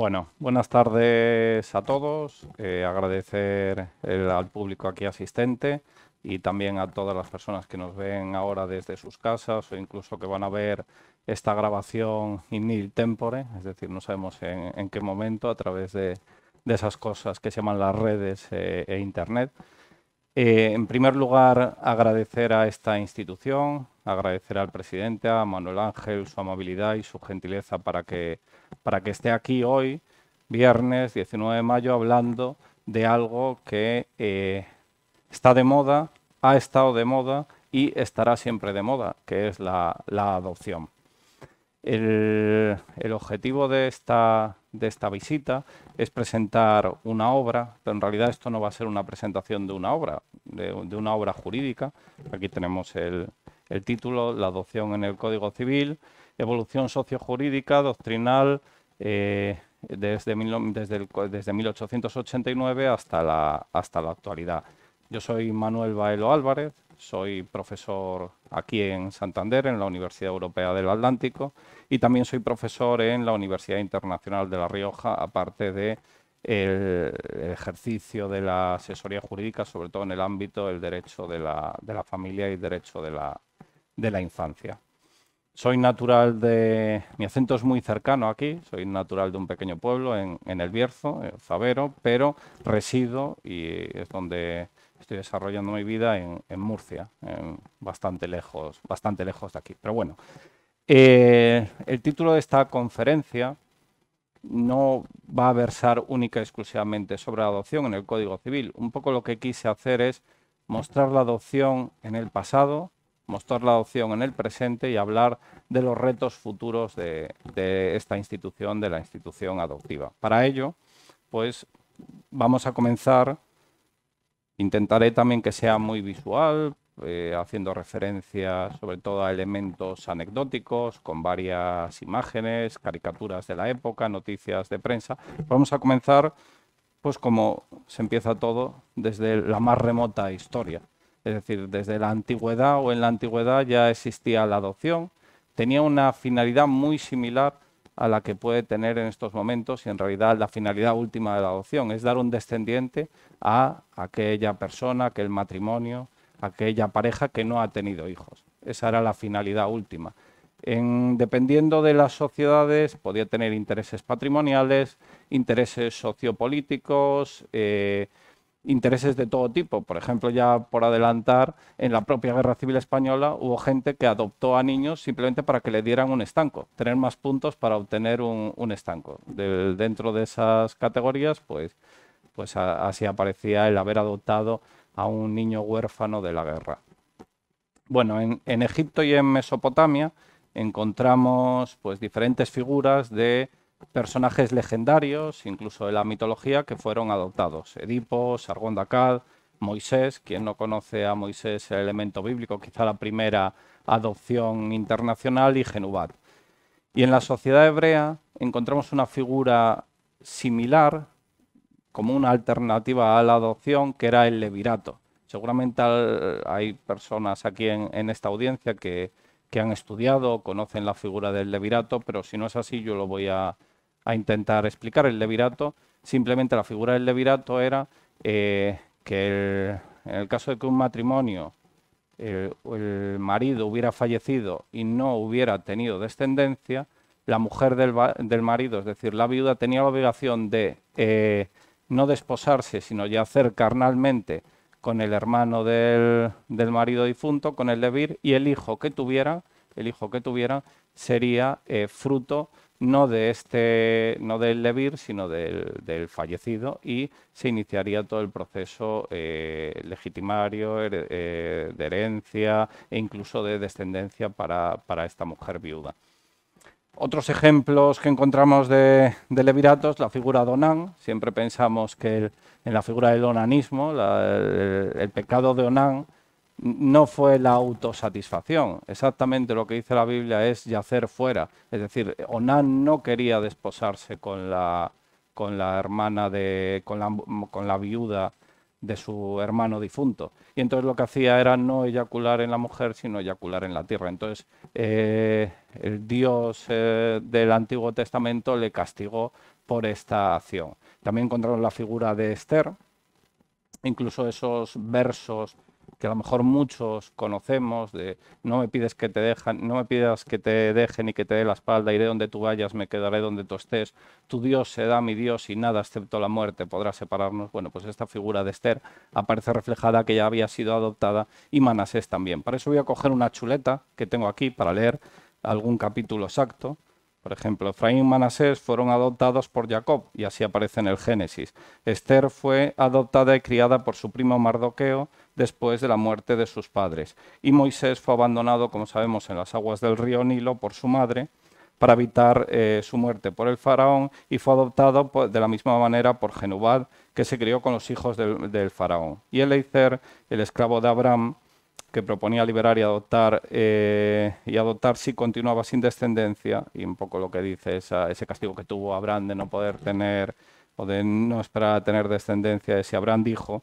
Bueno, buenas tardes a todos. Eh, agradecer al público aquí asistente y también a todas las personas que nos ven ahora desde sus casas o incluso que van a ver esta grabación in nil tempore, es decir, no sabemos en, qué momento a través de, esas cosas que se llaman las redes eh, e Internet. Eh, en primer lugar, agradecer a esta institución, agradecer al presidente, a Manuel Ángel, su amabilidad y su gentileza para que, para que esté aquí hoy, viernes 19 de mayo, hablando de algo que eh, está de moda, ha estado de moda y estará siempre de moda, que es la adopción. El, objetivo de esta, de esta visita es presentar una obra, pero en realidad esto no va a ser una presentación de una obra, de, una obra jurídica. Aquí tenemos el, título, la adopción en el Código Civil, evolución sociojurídica, doctrinal, eh, desde, desde, desde, 1889 hasta la, hasta la actualidad. Yo soy Manuel Baelo Álvarez, soy profesor aquí en Santander, en la Universidad Europea del Atlántico, y también soy profesor en la Universidad Internacional de La Rioja, aparte de el ejercicio de la asesoría jurídica, sobre todo en el ámbito del derecho de la, familia y derecho de la, de la infancia. Soy natural de... Mi acento es muy cercano aquí, soy natural de un pequeño pueblo en, en El Bierzo, en Zavero, pero resido y es donde estoy desarrollando mi vida en, Murcia, bastante, lejos, bastante lejos de aquí. Pero bueno, eh, el título de esta conferencia no va a versar única y exclusivamente sobre la adopción en el Código Civil. Un poco lo que quise hacer es mostrar la adopción en el pasado, mostrar la adopción en el presente y hablar de los retos futuros de esta institución, de la institución adoptiva. Para ello, pues vamos a comenzar Intentaré también que sea muy visual, eh, haciendo referencia sobre todo a elementos anecdóticos, con varias imágenes, caricaturas de la época, noticias de prensa. Vamos a comenzar, pues como se empieza todo, desde la más remota historia. Es decir, desde la antigüedad o en la antigüedad ya existía la adopción. Tenía una finalidad muy similar a la que puede tener en estos momentos y en realidad la finalidad última de la adopción es dar un descendiente a aquella persona, aquel matrimonio, aquella pareja que no ha tenido hijos. Esa era la finalidad última. En, dependiendo de las sociedades, podía tener intereses patrimoniales, intereses sociopolíticos, eh, intereses de todo tipo. Por ejemplo, ya por adelantar, en la propia Guerra Civil Española hubo gente que adoptó a niños simplemente para que le dieran un estanco, tener más puntos para obtener un, estanco. dentro de esas categorías, pues, pues así aparecía el haber adoptado a un niño huérfano de la guerra. Bueno, en, en Egipto y en Mesopotamia encontramos pues, diferentes figuras de personajes legendarios, incluso de la mitología, que fueron adoptados. Edipo, Sargón de Moisés, quien no conoce a Moisés el elemento bíblico, quizá la primera adopción internacional, y Genubat. Y en la sociedad hebrea encontramos una figura similar, como una alternativa a la adopción, que era el levirato. Seguramente hay personas aquí en, en esta audiencia que, que han estudiado, conocen la figura del levirato, pero si no es así, yo lo voy a, a intentar explicar el levirato. Simplemente la figura del levirato era eh, que en el caso de que un matrimonio, el, el, marido hubiera fallecido y no hubiera tenido descendencia, la mujer del, marido, es decir, la viuda, tenía la obligación de eh, no desposarse, sino ya hacer carnalmente con el hermano del, marido difunto, con el levir, y el hijo que tuviera, el hijo que tuviera, sería eh, fruto no de este, no del levir, sino del, fallecido, y se iniciaría todo el proceso eh, legitimario, eh, de herencia e incluso de descendencia para, esta mujer viuda. Otros ejemplos que encontramos de, leviratos, la figura de Onán, Siempre pensamos que en la figura del onanismo, el, pecado de Onán, no fue la autosatisfacción. Exactamente lo que dice la Biblia es yacer fuera. Es decir, Onán no quería desposarse con la, con la hermana de. Con la, viuda de su hermano difunto. Y entonces lo que hacía era no eyacular en la mujer, sino eyacular en la tierra. Entonces eh, el Dios eh, del Antiguo Testamento le castigó por esta acción. También encontraron la figura de Esther, incluso esos versos que a lo mejor muchos conocemos de no me pides que te dejan, no me pidas que te dejen y que te dé la espalda, iré donde tú vayas, me quedaré donde tú estés, tu Dios será mi Dios y nada excepto la muerte podrá separarnos. Bueno, pues esta figura de Esther aparece reflejada que ya había sido adoptada y Manasés también. Para eso voy a coger una chuleta que tengo aquí para leer algún capítulo exacto. Por ejemplo, Efraín y Manasés fueron adoptados por Jacob y así aparece en el Génesis. Esther fue adoptada y criada por su primo Mardoqueo después de la muerte de sus padres. Y Moisés fue abandonado, como sabemos, en las aguas del río Nilo por su madre para evitar eh, su muerte por el faraón y fue adoptado pues, de la misma manera por Genubad, que se crió con los hijos del, faraón. Y Eleizer, el esclavo de Abraham, que proponía liberar y adoptar, eh, y adoptar si continuaba sin descendencia, y un poco lo que dice ese castigo que tuvo Abraham de no poder tener o de no esperar a tener descendencia, si Abraham dijo,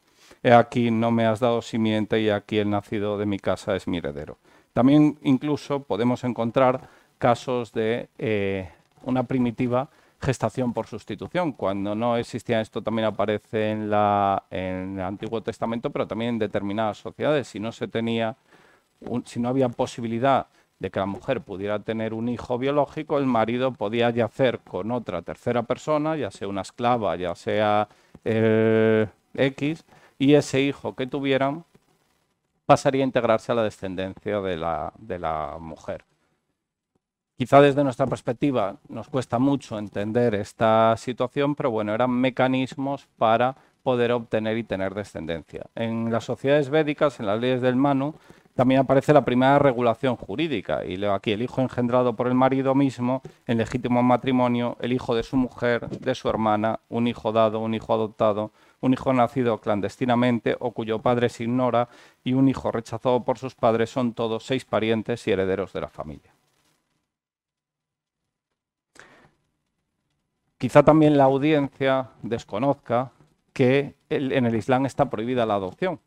aquí no me has dado simiente y aquí el nacido de mi casa es mi heredero. También incluso podemos encontrar casos de eh, una primitiva gestación por sustitución. Cuando no existía esto también aparece en, la, en el Antiguo Testamento, pero también en determinadas sociedades. Si no se tenía, si no había posibilidad de que la mujer pudiera tener un hijo biológico, el marido podía yacer con otra tercera persona, ya sea una esclava, ya sea el X, y ese hijo que tuvieran pasaría a integrarse a la descendencia de la, mujer. Quizá desde nuestra perspectiva nos cuesta mucho entender esta situación, pero bueno, eran mecanismos para poder obtener y tener descendencia. En las sociedades védicas, en las leyes del Manu, también aparece la primera regulación jurídica, y leo aquí, el hijo engendrado por el marido mismo, el legítimo matrimonio, el hijo de su mujer, de su hermana, un hijo dado, un hijo adoptado, un hijo nacido clandestinamente o cuyo padre se ignora y un hijo rechazado por sus padres son todos seis parientes y herederos de la familia. Quizá también la audiencia desconozca que en el Islam está prohibida la adopción.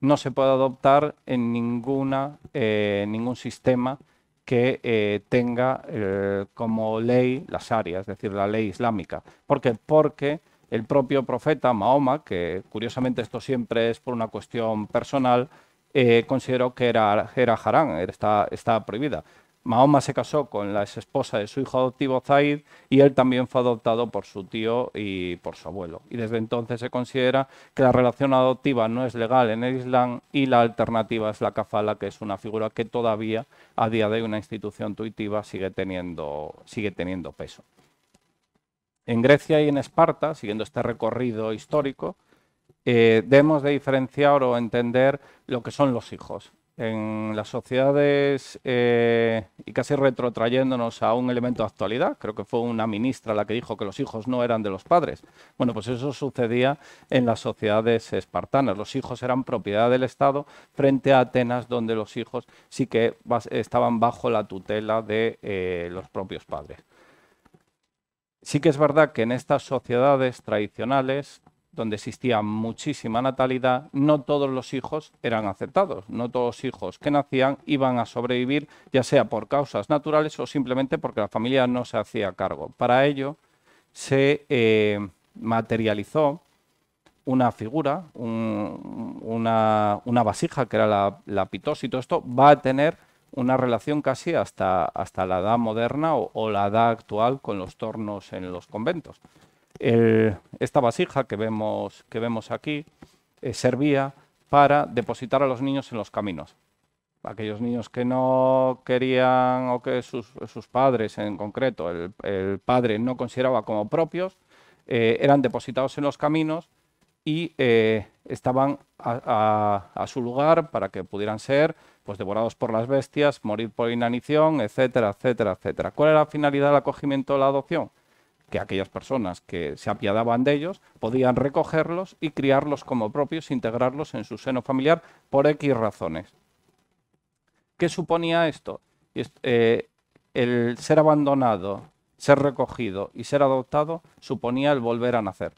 No se puede adoptar en ninguna, eh, ningún sistema que eh, tenga eh, como ley las áreas, es decir, la ley islámica. ¿Por qué? Porque el propio profeta Mahoma, que curiosamente esto siempre es por una cuestión personal, eh, consideró que era, harán, estaba, prohibida. Mahoma se casó con la esposa de su hijo adoptivo Zaid y él también fue adoptado por su tío y por su abuelo. Y desde entonces se considera que la relación adoptiva no es legal en el Islam y la alternativa es la kafala, que es una figura que todavía a día de hoy una institución intuitiva sigue teniendo peso. En Grecia y en Esparta, siguiendo este recorrido histórico, eh, debemos de diferenciar o entender lo que son los hijos. En las sociedades, eh, y casi retrotrayéndonos a un elemento de actualidad, creo que fue una ministra la que dijo que los hijos no eran de los padres. Bueno, pues eso sucedía en las sociedades espartanas. Los hijos eran propiedad del Estado frente a Atenas, donde los hijos sí que estaban bajo la tutela de eh, los propios padres. Sí que es verdad que en estas sociedades tradicionales, donde existía muchísima natalidad, no todos los hijos eran aceptados, no todos los hijos que nacían iban a sobrevivir, ya sea por causas naturales o simplemente porque la familia no se hacía cargo. Para ello se eh, materializó una figura, una, vasija que era la, la pitos y todo esto, va a tener una relación casi hasta, hasta la edad moderna o, la edad actual con los tornos en los conventos. esta vasija que vemos, que vemos aquí eh, servía para depositar a los niños en los caminos. Aquellos niños que no querían o que sus, padres en concreto, el, padre no consideraba como propios, eh, eran depositados en los caminos y eh, estaban a su lugar para que pudieran ser pues devorados por las bestias, morir por inanición, etcétera, etcétera, etcétera. ¿Cuál era la finalidad del acogimiento o la adopción? Que aquellas personas que se apiadaban de ellos podían recogerlos y criarlos como propios, integrarlos en su seno familiar por X razones. ¿Qué suponía esto? Eh, el ser abandonado, ser recogido y ser adoptado suponía el volver a nacer.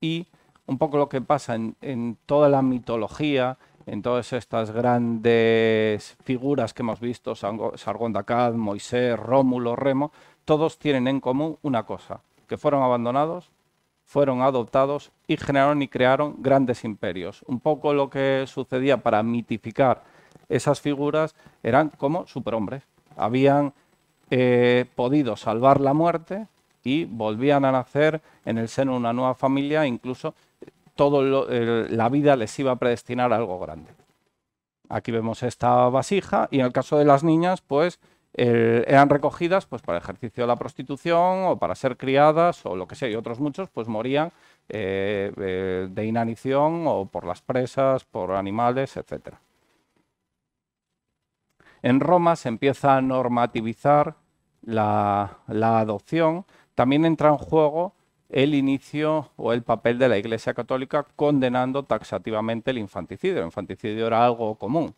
Y un poco lo que pasa en, en toda la mitología, en todas estas grandes figuras que hemos visto, Sargón Dacat, Moisés, Rómulo, Remo, todos tienen en común una cosa, que fueron abandonados, fueron adoptados y generaron y crearon grandes imperios. Un poco lo que sucedía para mitificar esas figuras eran como superhombres. Habían eh, podido salvar la muerte y volvían a nacer en el seno de una nueva familia, incluso toda la vida les iba a predestinar algo grande. Aquí vemos esta vasija y en el caso de las niñas, pues eran recogidas pues, para ejercicio de la prostitución o para ser criadas o lo que sea, y otros muchos pues morían eh, eh, de inanición o por las presas, por animales, etc. En Roma se empieza a normativizar la adopción. También entra en juego el inicio o el papel de la Iglesia Católica condenando taxativamente el infanticidio. El infanticidio era algo común.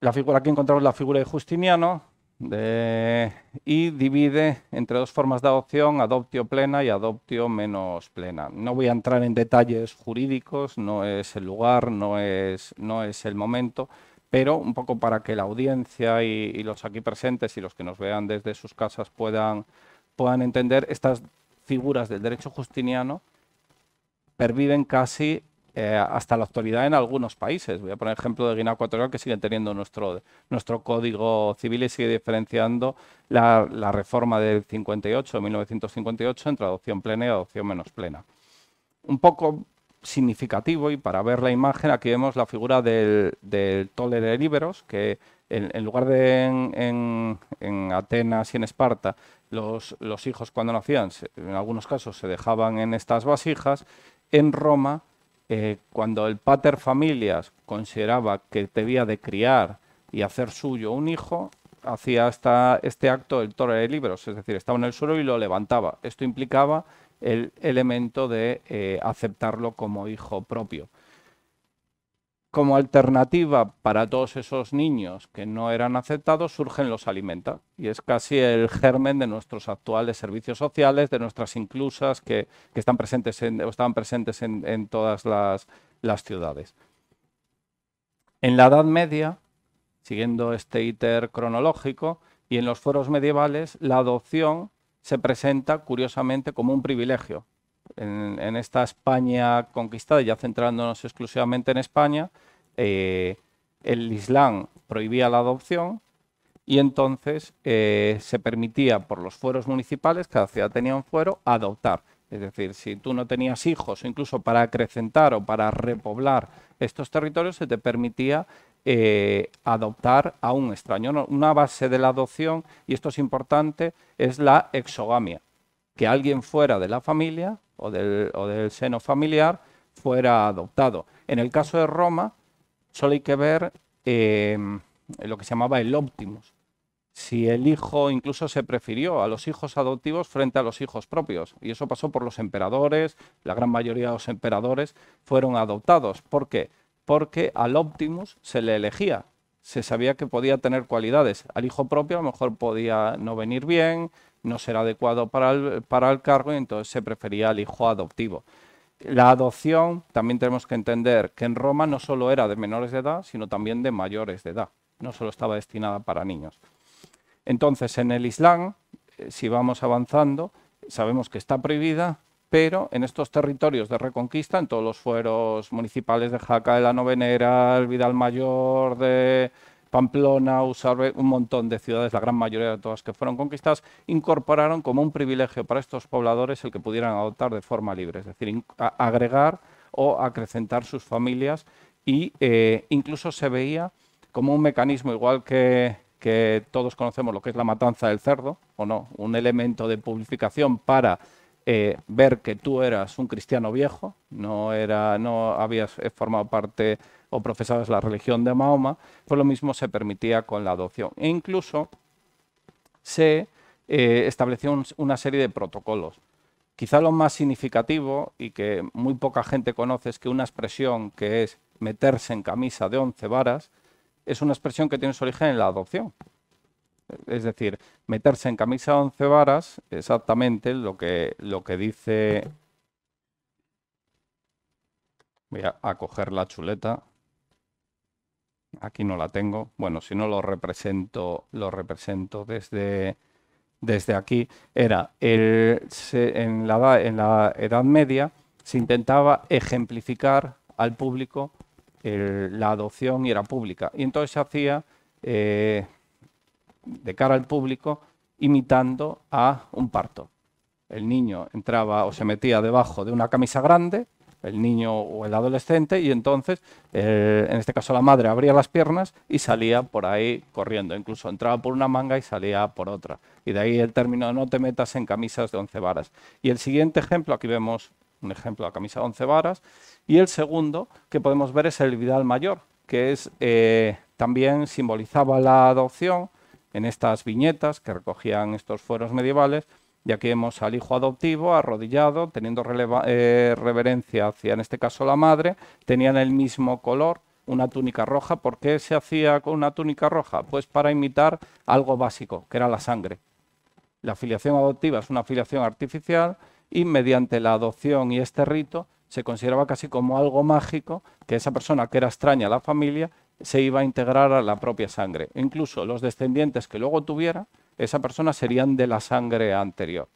Aquí encontramos la figura de Justiniano y divide entre dos formas de adopción, adoptio plena y adoptio menos plena. No voy a entrar en detalles jurídicos, no es el lugar, no es, no es el momento, pero un poco para que la audiencia y los aquí presentes y los que nos vean desde sus casas puedan puedan entender estas figuras del derecho justiniano perviven casi eh, hasta la actualidad en algunos países. Voy a poner ejemplo de Guinea Ecuatorial, que sigue teniendo nuestro, nuestro código civil y sigue diferenciando la, reforma del 58, 1958, entre adopción plena y adopción menos plena. Un poco significativo y para ver la imagen aquí vemos la figura del, del tole de libros que en, lugar de en, Atenas y en Esparta, los, hijos cuando nacían, en algunos casos se dejaban en estas vasijas, en Roma, eh, cuando el pater familias consideraba que debía de criar y hacer suyo un hijo, hacía este acto el tole de libros es decir, estaba en el suelo y lo levantaba. Esto implicaba el elemento de eh, aceptarlo como hijo propio. Como alternativa para todos esos niños que no eran aceptados surgen los alimenta y es casi el germen de nuestros actuales servicios sociales, de nuestras inclusas que, están presentes en, o estaban presentes en, todas las, las ciudades. En la Edad Media, siguiendo este íter cronológico, y en los foros medievales, la adopción se presenta curiosamente como un privilegio. En, esta España conquistada, ya centrándonos exclusivamente en España, eh, el Islam prohibía la adopción y entonces eh, se permitía por los fueros municipales, cada ciudad tenía un fuero, adoptar. Es decir, si tú no tenías hijos, incluso para acrecentar o para repoblar estos territorios, se te permitía eh, adoptar a un extraño. una base de la adopción, y esto es importante, es la exogamia. Que alguien fuera de la familia o del, seno familiar fuera adoptado. En el caso de Roma, solo hay que ver eh, lo que se llamaba el optimus. Si el hijo incluso se prefirió a los hijos adoptivos frente a los hijos propios. Y eso pasó por los emperadores, la gran mayoría de los emperadores fueron adoptados. ¿Por qué? porque al Optimus se le elegía, se sabía que podía tener cualidades. Al hijo propio a lo mejor podía no venir bien, no ser adecuado para el, para el cargo y entonces se prefería al hijo adoptivo. La adopción también tenemos que entender que en Roma no solo era de menores de edad, sino también de mayores de edad. No solo estaba destinada para niños. Entonces, en el Islam, eh, si vamos avanzando, sabemos que está prohibida, pero en estos territorios de Reconquista, en todos los fueros municipales de Jaca de la Novenera, el Vidal Mayor, de Pamplona, Usarbe, un montón de ciudades, la gran mayoría de todas que fueron conquistadas, incorporaron como un privilegio para estos pobladores el que pudieran adoptar de forma libre, es decir, agregar o acrecentar sus familias y eh, incluso se veía como un mecanismo igual que que todos conocemos lo que es la matanza del cerdo, o no, un elemento de publicación para eh, ver que tú eras un cristiano viejo, no, era, no habías eh, formado parte o profesabas la religión de Mahoma, pues lo mismo se permitía con la adopción. E incluso se eh, estableció una serie de protocolos. Quizá lo más significativo y que muy poca gente conoce es que una expresión que es meterse en camisa de once varas es una expresión que tiene su origen en la adopción. Es decir, meterse en camisa 11 varas, exactamente lo que, lo que dice... Voy a, coger la chuleta. Aquí no la tengo. Bueno, si no lo represento, lo represento desde, desde aquí. Era el, en, la, en la Edad Media se intentaba ejemplificar al público la adopción y era pública. Y entonces se hacía eh, de cara al público imitando a un parto. El niño entraba o se metía debajo de una camisa grande, el niño o el adolescente, y entonces, eh, en este caso la madre, abría las piernas y salía por ahí corriendo. Incluso entraba por una manga y salía por otra. Y de ahí el término no te metas en camisas de once varas. Y el siguiente ejemplo, aquí vemos un ejemplo de camisa de once varas, y el segundo que podemos ver es el Vidal Mayor, que es, eh, también simbolizaba la adopción, en estas viñetas que recogían estos fueros medievales. Y aquí vemos al hijo adoptivo arrodillado, teniendo eh, reverencia hacia, en este caso, la madre. Tenían el mismo color, una túnica roja. ¿Por qué se hacía con una túnica roja? Pues para imitar algo básico, que era la sangre. La afiliación adoptiva es una afiliación artificial y mediante la adopción y este rito se consideraba casi como algo mágico que esa persona que era extraña a la familia se iba a integrar a la propia sangre. Incluso los descendientes que luego tuviera, esa persona serían de la sangre anterior.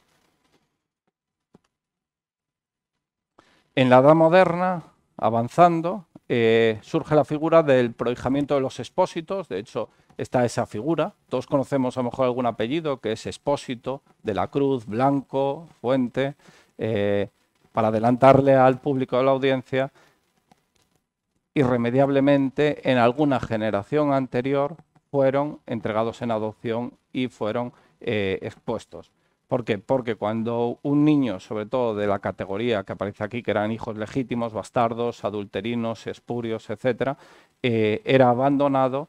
En la Edad Moderna, avanzando, eh, surge la figura del prohijamiento de los expósitos. De hecho, está esa figura. Todos conocemos a lo mejor algún apellido que es expósito, de la cruz, blanco, fuente. Eh, para adelantarle al público, a la audiencia, irremediablemente en alguna generación anterior fueron entregados en adopción y fueron eh, expuestos. ¿Por qué? Porque cuando un niño, sobre todo de la categoría que aparece aquí, que eran hijos legítimos, bastardos, adulterinos, espurios, etc., eh, era abandonado,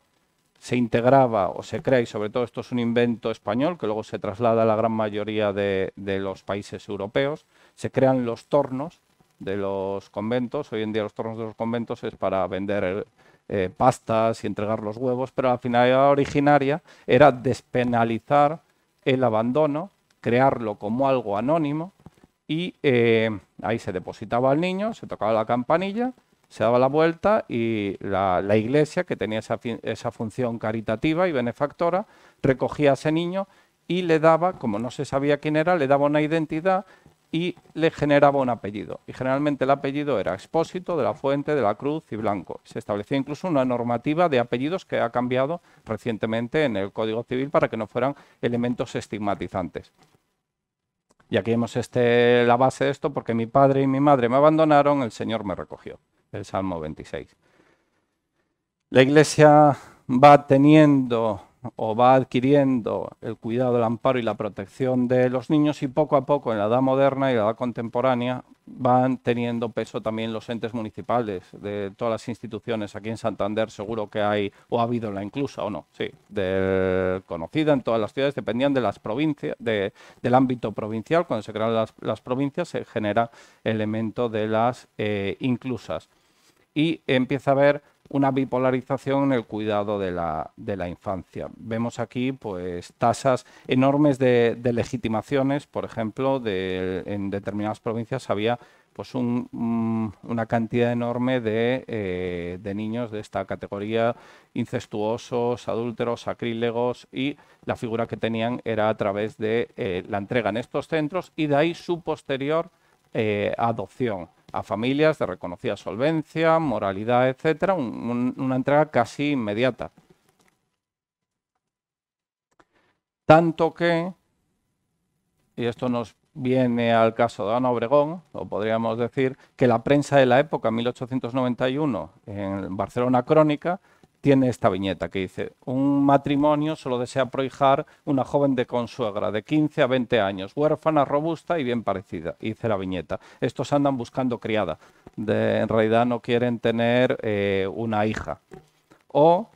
se integraba o se crea, y sobre todo esto es un invento español que luego se traslada a la gran mayoría de los países europeos, se crean los tornos, de los conventos. Hoy en día los tornos de los conventos es para vender eh, pastas y entregar los huevos, pero la finalidad originaria era despenalizar el abandono, crearlo como algo anónimo y eh, ahí se depositaba al niño, se tocaba la campanilla, se daba la vuelta y la, iglesia, que tenía esa, esa función caritativa y benefactora, recogía a ese niño y le daba, como no se sabía quién era, le daba una identidad y le generaba un apellido. Y generalmente el apellido era Expósito, de la Fuente, de la Cruz y Blanco. Se establecía incluso una normativa de apellidos que ha cambiado recientemente en el Código Civil para que no fueran elementos estigmatizantes. Y aquí vemos este, la base de esto, porque mi padre y mi madre me abandonaron, el Señor me recogió, el Salmo 26. La Iglesia va teniendo o va adquiriendo el cuidado, el amparo y la protección de los niños y poco a poco en la edad moderna y la edad contemporánea van teniendo peso también los entes municipales de todas las instituciones. Aquí en Santander seguro que hay, o ha habido la inclusa o no, sí, de, conocida en todas las ciudades, dependían de las provincias, del ámbito provincial. Cuando se crean las, provincias se genera elemento de las eh, inclusas. Y empieza a haber una bipolarización en el cuidado de la, infancia. Vemos aquí pues, tasas enormes de, legitimaciones, por ejemplo, en determinadas provincias había pues una cantidad enorme eh, de, niños de esta categoría, incestuosos, adúlteros, sacrílegos, y la figura que tenían era a través de eh, la entrega en estos centros y de ahí su posterior eh, adopción a familias de reconocida solvencia, moralidad, etc. una entrega casi inmediata. Tanto que, y esto nos viene al caso de Ana Obregón, o podríamos decir, que la prensa de la época, 1891, en Barcelona Crónica, tiene esta viñeta que dice, un matrimonio solo desea prohijar una joven de consuegra de 15 a 20 años, huérfana, robusta y bien parecida, dice la viñeta. Estos andan buscando criada, en realidad no quieren tener eh, una hija. O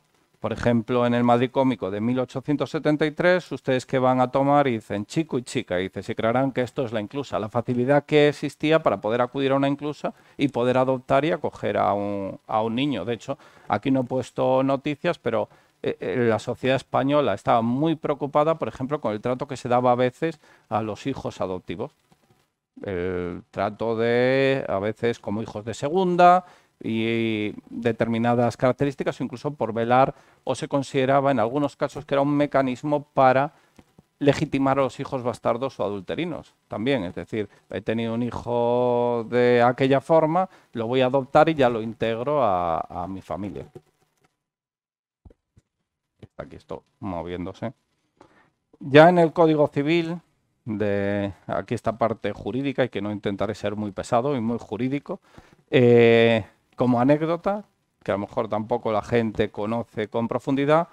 por ejemplo, en el Madrid Cómico de 1873, ustedes que van a tomar y dicen chico y chica, y dice, se creerán que esto es la inclusa, la facilidad que existía para poder acudir a una inclusa y poder adoptar y acoger a un, a un niño. De hecho, aquí no he puesto noticias, pero eh, eh, la sociedad española estaba muy preocupada, por ejemplo, con el trato que se daba a veces a los hijos adoptivos el trato de, a veces como hijos de segunda, y determinadas características, incluso por velar, o se consideraba en algunos casos que era un mecanismo para legitimar a los hijos bastardos o adulterinos también. Es decir, he tenido un hijo de aquella forma, lo voy a adoptar y ya lo integro a, mi familia. Aquí esto moviéndose. Ya en el Código Civil, de aquí esta parte jurídica, y que no intentaré ser muy pesado y muy jurídico, eh, como anécdota, que a lo mejor tampoco la gente conoce con profundidad,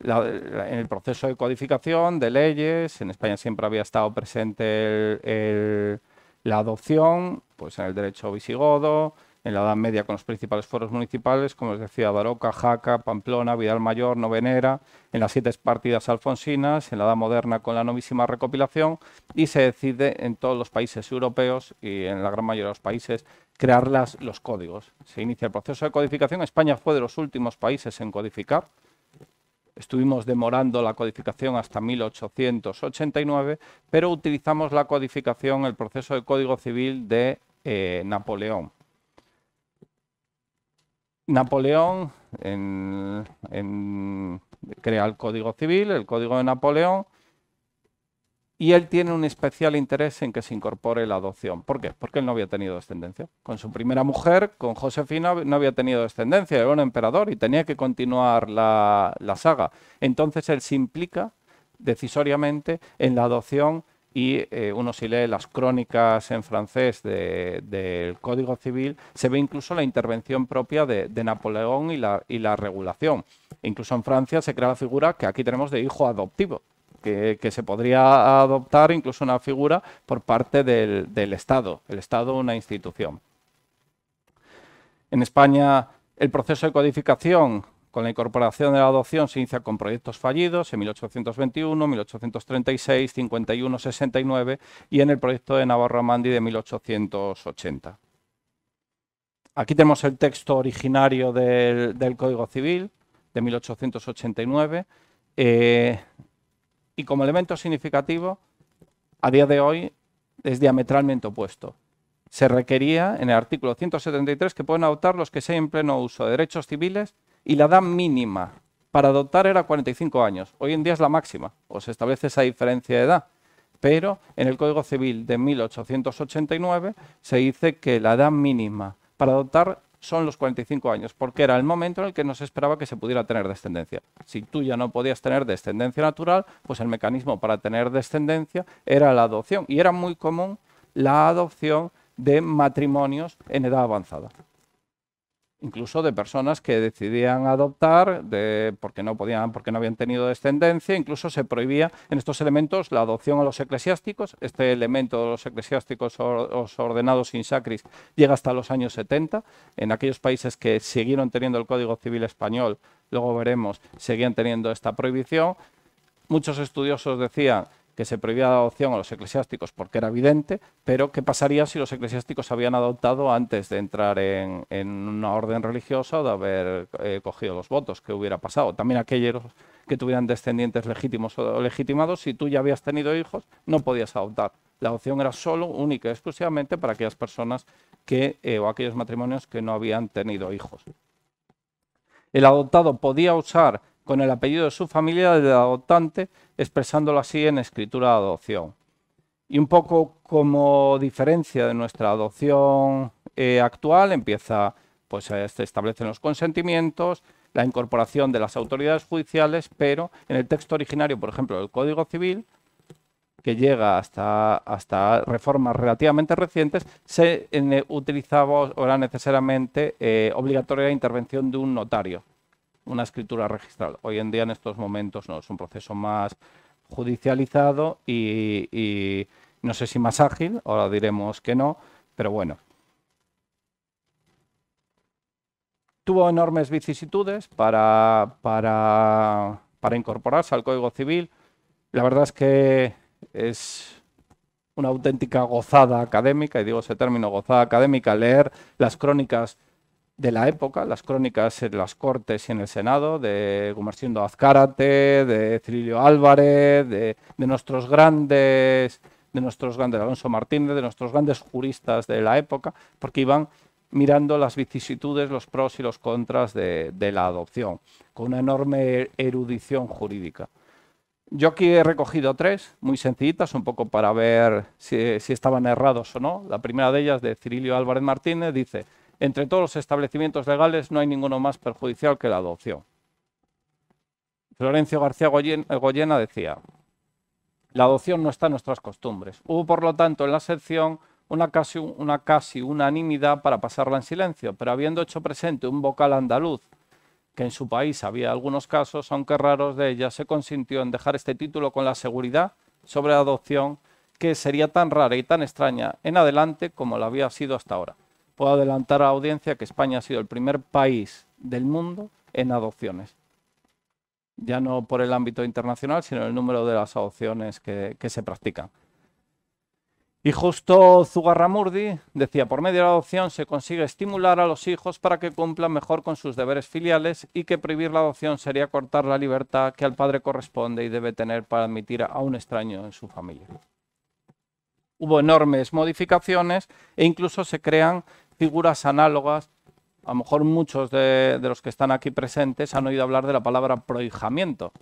en el proceso de codificación de leyes, en España siempre había estado presente la adopción, pues en el derecho visigodo, en la Edad Media con los principales foros municipales, como les decía, Baroca, Jaca, Pamplona, Vidal Mayor, Novenera, en las siete partidas alfonsinas, en la Edad Moderna con la novísima recopilación, y se decide en todos los países europeos y en la gran mayoría de los países crear los códigos. Se inicia el proceso de codificación. España fue de los últimos países en codificar. Estuvimos demorando la codificación hasta 1889, pero utilizamos la codificación, el proceso de código civil de eh, Napoleón. Napoleón en, crea el Código Civil, el Código de Napoleón, y él tiene un especial interés en que se incorpore la adopción. ¿Por qué? Porque él no había tenido descendencia. Con su primera mujer, con Josefina, no había tenido descendencia, era un emperador y tenía que continuar la, saga. Entonces él se implica decisoriamente en la adopción y eh, uno si lee las crónicas en francés del Código Civil, se ve incluso la intervención propia de, Napoleón y la regulación. Incluso en Francia se crea la figura que aquí tenemos de hijo adoptivo que, se podría adoptar incluso una figura por parte del, Estado, el Estado una institución. En España el proceso de codificación con la incorporación de la adopción se inicia con proyectos fallidos en 1821, 1836, 51, 69 y en el proyecto de Navarro Mandi de 1880. Aquí tenemos el texto originario del, Código Civil de 1889 y como elemento significativo, a día de hoy es diametralmente opuesto. Se requería en el artículo 173 que pueden adoptar los que sean en pleno uso de derechos civiles y la edad mínima para adoptar era 45 años. Hoy en día es la máxima, o se establece esa diferencia de edad. Pero en el Código Civil de 1889 se dice que la edad mínima para adoptar son los 45 años, porque era el momento en el que no se esperaba que se pudiera tener descendencia. Si tú ya no podías tener descendencia natural, pues el mecanismo para tener descendencia era la adopción, y era muy común la adopción de matrimonios en edad avanzada incluso de personas que decidían adoptar de, porque no podían, porque no habían tenido descendencia, incluso se prohibía en estos elementos la adopción a los eclesiásticos. Este elemento de los eclesiásticos los ordenados sin sacris llega hasta los años 70. En aquellos países que siguieron teniendo el Código Civil español, luego veremos, seguían teniendo esta prohibición. Muchos estudiosos decían que se prohibía la adopción a los eclesiásticos porque era evidente, pero ¿qué pasaría si los eclesiásticos habían adoptado antes de entrar en, una orden religiosa o de haber eh, cogido los votos? ¿Qué hubiera pasado? También aquellos que tuvieran descendientes legítimos o legitimados, si tú ya habías tenido hijos, no podías adoptar. La adopción era solo, única y exclusivamente para aquellas personas que, eh, o aquellos matrimonios que no habían tenido hijos. El adoptado podía usar con el apellido de su familia de adoptante, expresándolo así en escritura de adopción. Y un poco como diferencia de nuestra adopción eh, actual, empieza, pues eh, se establecen los consentimientos, la incorporación de las autoridades judiciales, pero en el texto originario, por ejemplo, del Código Civil, que llega hasta, hasta reformas relativamente recientes, se eh, utilizaba o era necesariamente obligatoria la intervención de un notario una escritura registral. Hoy en día, en estos momentos, no, es un proceso más judicializado y, no sé si más ágil, ahora diremos que no, pero bueno. Tuvo enormes vicisitudes para, para, para incorporarse al Código Civil. La verdad es que es una auténtica gozada académica, y digo ese término, gozada académica, leer las crónicas de la época, las crónicas en las Cortes y en el Senado, de Gumersindo Azcárate, de Cirilio Álvarez, de, nuestros grandes, de nuestros grandes, Alonso Martínez, de nuestros grandes juristas de la época, porque iban mirando las vicisitudes, los pros y los contras de, la adopción, con una enorme erudición jurídica. Yo aquí he recogido tres, muy sencillitas, un poco para ver si, si estaban errados o no. La primera de ellas, de Cirilio Álvarez Martínez, dice entre todos los establecimientos legales no hay ninguno más perjudicial que la adopción. Florencio García eh, Goyena decía, la adopción no está en nuestras costumbres. Hubo, por lo tanto, en la sección una casi, una casi unanimidad para pasarla en silencio, pero habiendo hecho presente un vocal andaluz, que en su país había algunos casos, aunque raros de ella, se consintió en dejar este título con la seguridad sobre la adopción que sería tan rara y tan extraña en adelante como la había sido hasta ahora puedo adelantar a la audiencia que España ha sido el primer país del mundo en adopciones. Ya no por el ámbito internacional, sino el número de las adopciones que, se practican. Y justo Zugarramurdi decía, por medio de la adopción se consigue estimular a los hijos para que cumplan mejor con sus deberes filiales y que prohibir la adopción sería cortar la libertad que al padre corresponde y debe tener para admitir a un extraño en su familia. Hubo enormes modificaciones e incluso se crean figuras análogas. A lo mejor muchos de, los que están aquí presentes han oído hablar de la palabra prohijamiento.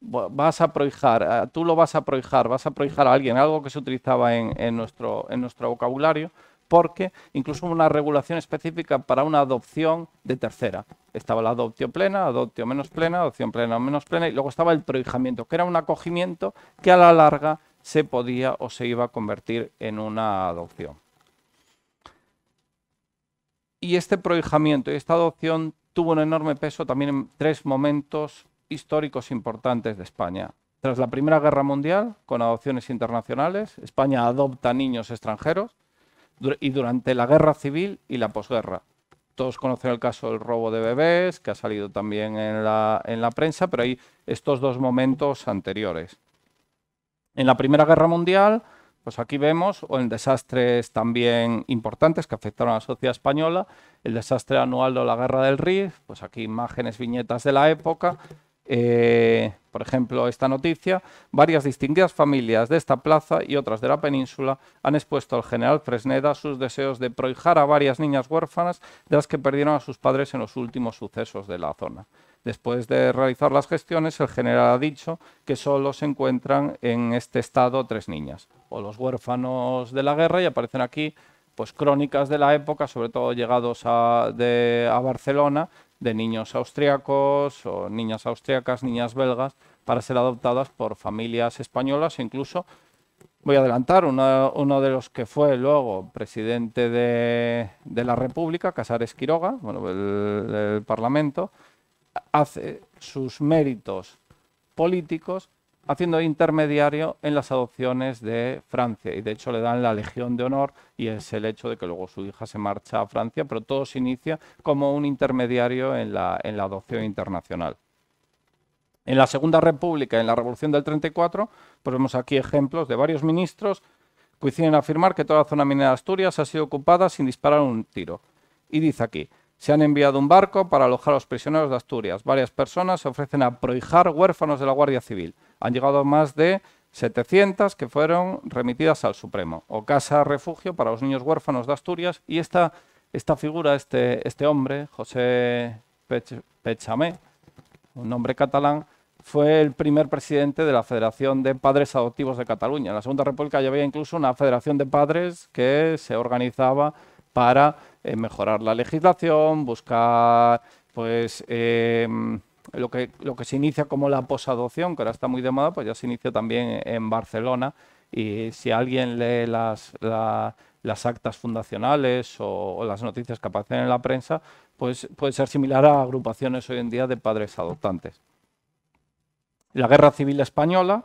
Vas a prohijar, eh, tú lo vas a prohijar, vas a prohijar a alguien, algo que se utilizaba en, nuestro, en nuestro vocabulario, porque incluso una regulación específica para una adopción de tercera. Estaba la adopción plena, adopción menos plena, adopción plena o menos plena, y luego estaba el prohijamiento, que era un acogimiento que a la larga se podía o se iba a convertir en una adopción. Y este prohijamiento y esta adopción tuvo un enorme peso también en tres momentos históricos importantes de España. Tras la Primera Guerra Mundial, con adopciones internacionales, España adopta niños extranjeros y durante la Guerra Civil y la posguerra. Todos conocen el caso del robo de bebés, que ha salido también en la, en la prensa, pero hay estos dos momentos anteriores. En la Primera Guerra Mundial, pues aquí vemos, o en desastres también importantes que afectaron a la sociedad española, el desastre anual de la guerra del Rif, pues aquí imágenes, viñetas de la época, eh, por ejemplo, esta noticia, varias distinguidas familias de esta plaza y otras de la península han expuesto al general Fresneda sus deseos de prohijar a varias niñas huérfanas de las que perdieron a sus padres en los últimos sucesos de la zona. Después de realizar las gestiones, el general ha dicho que solo se encuentran en este estado tres niñas, o los huérfanos de la guerra y aparecen aquí pues crónicas de la época, sobre todo llegados a, Barcelona, de niños austriacos o niñas austriacas, niñas belgas, para ser adoptadas por familias españolas incluso, voy a adelantar, uno, de los que fue luego presidente de, la República, Casares Quiroga, bueno, el Parlamento, hace sus méritos políticos haciendo intermediario en las adopciones de Francia y de hecho le dan la Legión de Honor y es el hecho de que luego su hija se marcha a Francia, pero todo se inicia como un intermediario en la, adopción internacional. En la Segunda República, en la Revolución del 34, pues vemos aquí ejemplos de varios ministros que hicieron afirmar que toda la zona minera de Asturias ha sido ocupada sin disparar un tiro. Y dice aquí, se han enviado un barco para alojar a los prisioneros de Asturias. Varias personas se ofrecen a prohijar huérfanos de la Guardia Civil. Han llegado más de 700 que fueron remitidas al Supremo. O casa refugio para los niños huérfanos de Asturias. Y esta, esta figura, este, este hombre, José Pechamé, un nombre catalán, fue el primer presidente de la Federación de Padres Adoptivos de Cataluña. En la Segunda República ya había incluso una federación de padres que se organizaba para eh, mejorar la legislación, buscar pues em, lo, que, lo que se inicia como la posadoción, que ahora está muy de moda, pues ya se inicia también en Barcelona. Y si alguien lee las, las actas fundacionales o, las noticias que aparecen en la prensa, pues puede ser similar a agrupaciones hoy en día de padres adoptantes. La guerra civil española,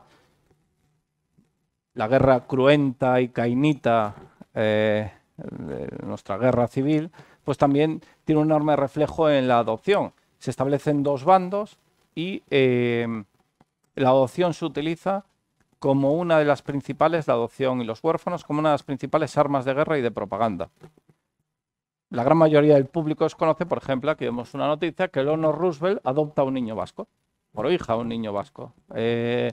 la guerra cruenta y cainita eh, nuestra guerra civil, pues también tiene un enorme reflejo en la adopción. Se establecen dos bandos y eh, la adopción se utiliza como una de las principales, la adopción y los huérfanos, como una de las principales armas de guerra y de propaganda. La gran mayoría del público desconoce, por ejemplo, aquí vemos una noticia que el honor Roosevelt adopta a un niño vasco, por hija a un niño vasco. Eh,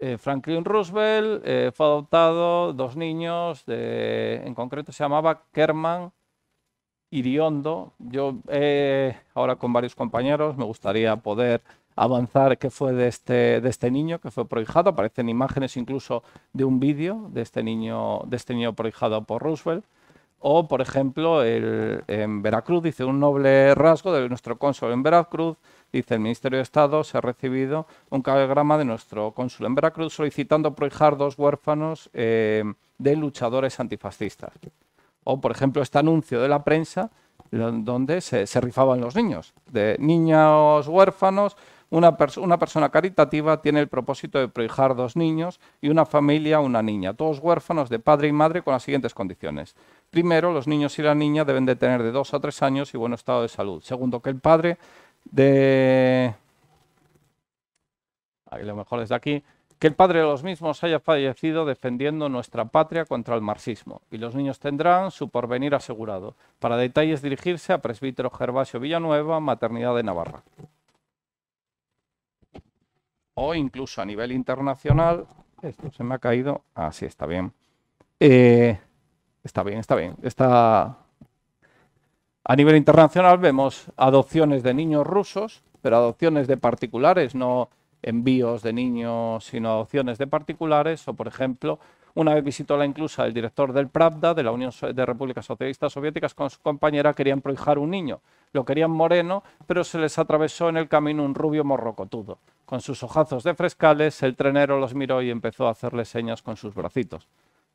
eh, Franklin Roosevelt, eh, fue adoptado dos niños, en concreto se llamaba Kerman Iriondo. Yo eh, ahora con varios compañeros me gustaría poder avanzar qué fue de este, de este niño que fue prohijado. Aparecen imágenes incluso de un vídeo de este niño, de este niño prohijado por Roosevelt. O, por ejemplo, en Veracruz, dice un noble rasgo de nuestro cónsul en Veracruz, Dice, el Ministerio de Estado se ha recibido un calegrama de nuestro cónsul en Veracruz solicitando prohijar dos huérfanos eh, de luchadores antifascistas. O, por ejemplo, este anuncio de la prensa donde se, rifaban los niños, de niños huérfanos una, una, persona caritativa tiene el propósito de prohijar dos niños y una familia una niña, todos huérfanos de padre y madre con las siguientes condiciones. Primero, los niños y la niña deben de tener de dos a tres años y buen estado de salud. Segundo, que el padre de... A lo mejor desde aquí. Que el padre de los mismos haya fallecido defendiendo nuestra patria contra el marxismo. Y los niños tendrán su porvenir asegurado. Para detalles dirigirse a presbítero Gervasio Villanueva, Maternidad de Navarra. O incluso a nivel internacional. Esto se me ha caído. Ah, sí, está bien. Eh, está bien, está bien. Está a nivel internacional vemos adopciones de niños rusos, pero adopciones de particulares, no envíos de niños, sino adopciones de particulares, o por ejemplo, una vez visitó la inclusa el director del Pravda, de la Unión de Repúblicas Socialistas Soviéticas, con su compañera, querían prohijar un niño. Lo querían moreno, pero se les atravesó en el camino un rubio morrocotudo. Con sus ojazos de frescales, el trenero los miró y empezó a hacerle señas con sus bracitos.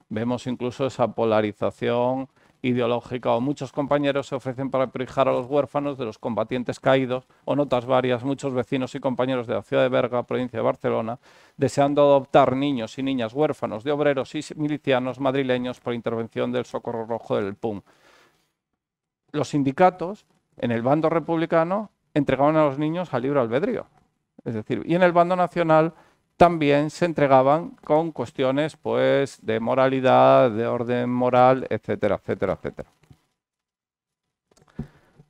Vemos incluso esa polarización ideológica o muchos compañeros se ofrecen para prijar a los huérfanos de los combatientes caídos o notas varias, muchos vecinos y compañeros de la ciudad de Berga, provincia de Barcelona, deseando adoptar niños y niñas huérfanos de obreros y milicianos madrileños por intervención del Socorro Rojo del PUM. Los sindicatos, en el bando republicano, entregaban a los niños al libre albedrío. Es decir, y en el bando nacional también se entregaban con cuestiones pues, de moralidad, de orden moral, etcétera, etcétera, etcétera.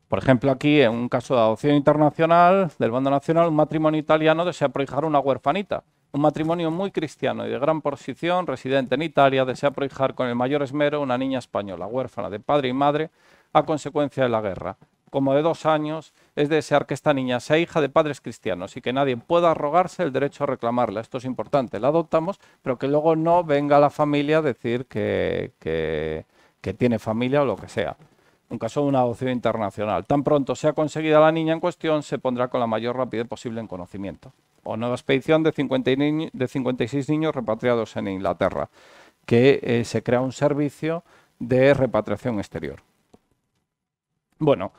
Por ejemplo, aquí en un caso de adopción internacional del bando nacional, un matrimonio italiano desea prohijar una huérfanita, Un matrimonio muy cristiano y de gran posición, residente en Italia, desea prohijar con el mayor esmero una niña española, huérfana de padre y madre, a consecuencia de la guerra como de dos años, es desear que esta niña sea hija de padres cristianos y que nadie pueda arrogarse el derecho a reclamarla. Esto es importante, la adoptamos, pero que luego no venga la familia a decir que, tiene familia o lo que sea. En caso de una adopción internacional, tan pronto sea conseguida la niña en cuestión, se pondrá con la mayor rapidez posible en conocimiento. O nueva expedición de, 56 niños repatriados en Inglaterra, que eh, se crea un servicio de repatriación exterior. Bueno,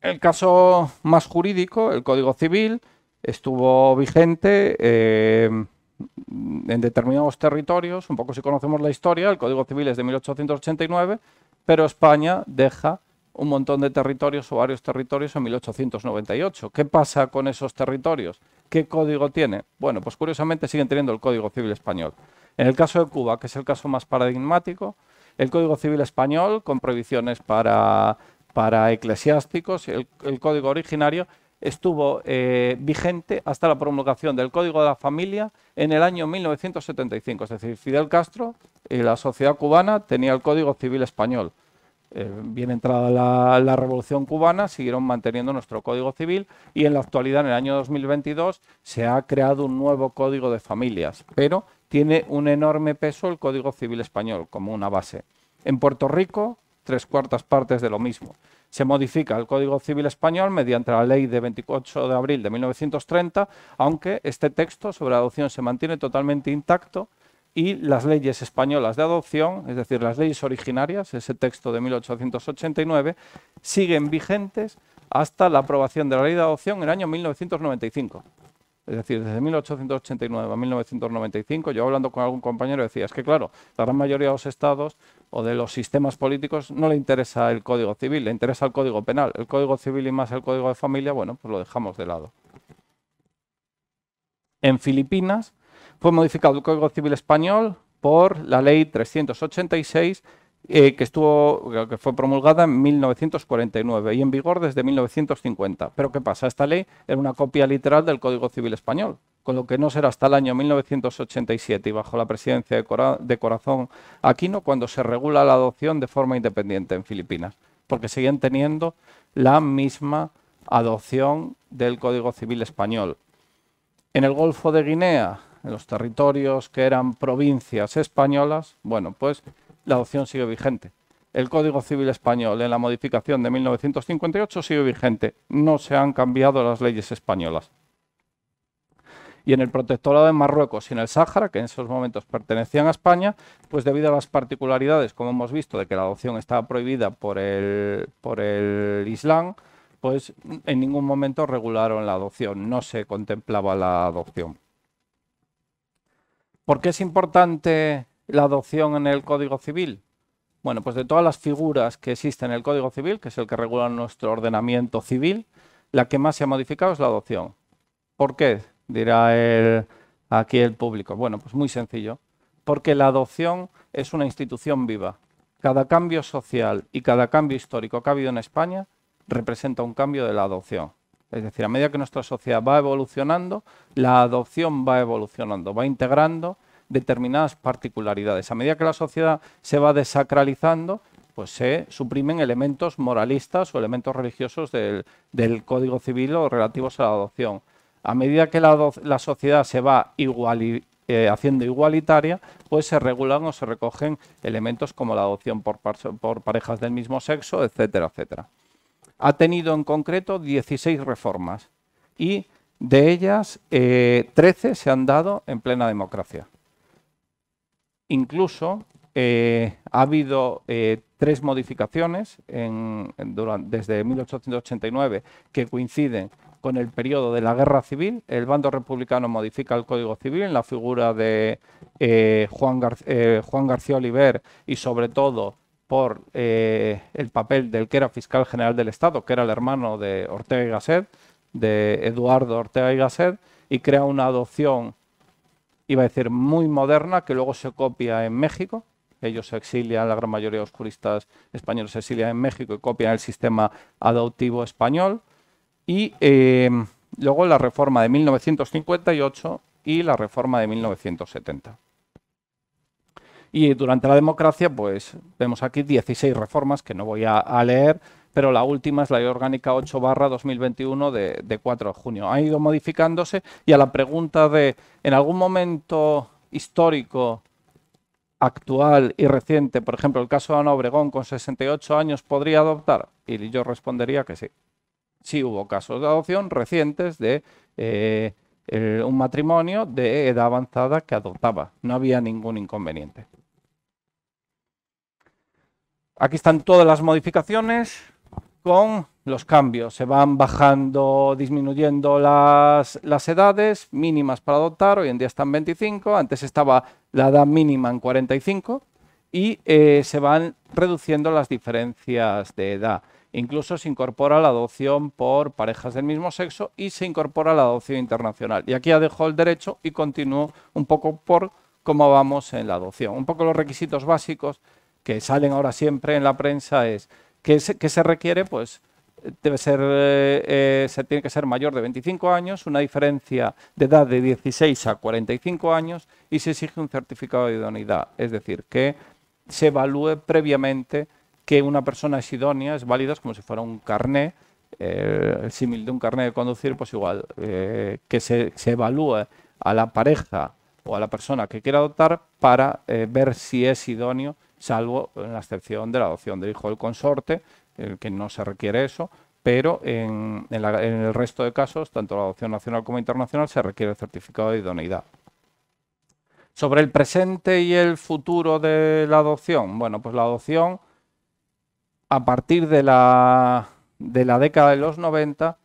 el caso más jurídico, el Código Civil, estuvo vigente eh, en determinados territorios, un poco si conocemos la historia, el Código Civil es de 1889, pero España deja un montón de territorios o varios territorios en 1898. ¿Qué pasa con esos territorios? ¿Qué código tiene? Bueno, pues curiosamente siguen teniendo el Código Civil español. En el caso de Cuba, que es el caso más paradigmático, el Código Civil español, con prohibiciones para para eclesiásticos, el, código originario, estuvo eh, vigente hasta la promulgación del Código de la Familia en el año 1975. Es decir, Fidel Castro y eh, la sociedad cubana tenía el Código Civil Español. Eh, bien entrada la, Revolución Cubana, siguieron manteniendo nuestro Código Civil y en la actualidad, en el año 2022, se ha creado un nuevo Código de Familias, pero tiene un enorme peso el Código Civil Español como una base. En Puerto Rico, tres cuartas partes de lo mismo. Se modifica el Código Civil Español mediante la Ley de 28 de abril de 1930, aunque este texto sobre adopción se mantiene totalmente intacto y las leyes españolas de adopción, es decir, las leyes originarias, ese texto de 1889, siguen vigentes hasta la aprobación de la ley de adopción en el año 1995. Es decir, desde 1889 a 1995, yo hablando con algún compañero decía, es que claro, la gran mayoría de los estados o de los sistemas políticos no le interesa el Código Civil, le interesa el Código Penal. El Código Civil y más el Código de Familia, bueno, pues lo dejamos de lado. En Filipinas fue modificado el Código Civil español por la Ley 386 eh, que, estuvo, que fue promulgada en 1949 y en vigor desde 1950. Pero ¿qué pasa? Esta ley era una copia literal del Código Civil Español, con lo que no será hasta el año 1987 y bajo la presidencia de, de Corazón Aquino cuando se regula la adopción de forma independiente en Filipinas, porque seguían teniendo la misma adopción del Código Civil Español. En el Golfo de Guinea, en los territorios que eran provincias españolas, bueno, pues la adopción sigue vigente. El Código Civil Español en la modificación de 1958 sigue vigente. No se han cambiado las leyes españolas. Y en el protectorado de Marruecos y en el Sáhara, que en esos momentos pertenecían a España, pues debido a las particularidades, como hemos visto, de que la adopción estaba prohibida por el, por el Islam, pues en ningún momento regularon la adopción, no se contemplaba la adopción. ¿Por qué es importante la adopción en el Código Civil? Bueno, pues de todas las figuras que existen en el Código Civil, que es el que regula nuestro ordenamiento civil, la que más se ha modificado es la adopción. ¿Por qué? Dirá aquí el público. Bueno, pues muy sencillo. Porque la adopción es una institución viva. Cada cambio social y cada cambio histórico que ha habido en España representa un cambio de la adopción. Es decir, a medida que nuestra sociedad va evolucionando, la adopción va evolucionando, va integrando determinadas particularidades. A medida que la sociedad se va desacralizando, pues se suprimen elementos moralistas o elementos religiosos del, Código Civil o relativos a la adopción. A medida que la, sociedad se va eh, haciendo igualitaria, pues se regulan o se recogen elementos como la adopción por, parejas del mismo sexo, etcétera, etcétera. Ha tenido en concreto 16 reformas y de ellas 13 eh, se han dado en plena democracia. Incluso eh, ha habido eh, tres modificaciones en, desde 1889 que coinciden con el periodo de la guerra civil. El bando republicano modifica el Código Civil en la figura de eh, Juan, Juan, García Oliver y sobre todo por el papel del que era fiscal general del Estado, que era el hermano de Ortega y Gasset, de Eduardo Ortega y Gasset, y crea una adopción iba a decir muy moderna, que luego se copia en México. Ellos se exilian, la gran mayoría de los juristas españoles se exilian en México y copian el sistema adoptivo español. Y eh, luego la reforma de 1958 y la reforma de 1970. Y durante la democracia, pues vemos aquí 16 reformas que no voy a leer, pero la última es la ley orgánica 8 barra 2021 de, 4 de junio. Ha ido modificándose y a la pregunta de, en algún momento histórico actual y reciente, por ejemplo, el caso de Ana Obregón con 68 años, ¿podría adoptar? Y yo respondería que sí. Sí hubo casos de adopción recientes de eh, un matrimonio de edad avanzada que adoptaba. No había ningún inconveniente. Aquí están todas las modificaciones con los cambios. Se van bajando, disminuyendo las, edades mínimas para adoptar. Hoy en día están 25, antes estaba la edad mínima en 45 y eh, se van reduciendo las diferencias de edad. Incluso se incorpora la adopción por parejas del mismo sexo y se incorpora la adopción internacional. Y aquí ya dejo el derecho y continúo un poco por cómo vamos en la adopción. Un poco los requisitos básicos que salen ahora siempre en la prensa es ¿Qué se, requiere? Pues debe ser, eh, eh, se tiene que ser mayor de 25 años, una diferencia de edad de 16 a 45 años y se exige un certificado de idoneidad, es decir, que se evalúe previamente que una persona es idónea, es válida, es como si fuera un carné, eh, el símil de un carné de conducir, pues igual, que se, se, evalúe a la pareja o a la persona que quiera adoptar para ver si es idóneo salvo en la excepción de la adopción del hijo del consorte, el eh, que no se requiere eso, pero en, el resto de casos, tanto la adopción nacional como internacional, se requiere el certificado de idoneidad. Sobre el presente y el futuro de la adopción, bueno, pues la adopción a partir de la, de la década de los 90,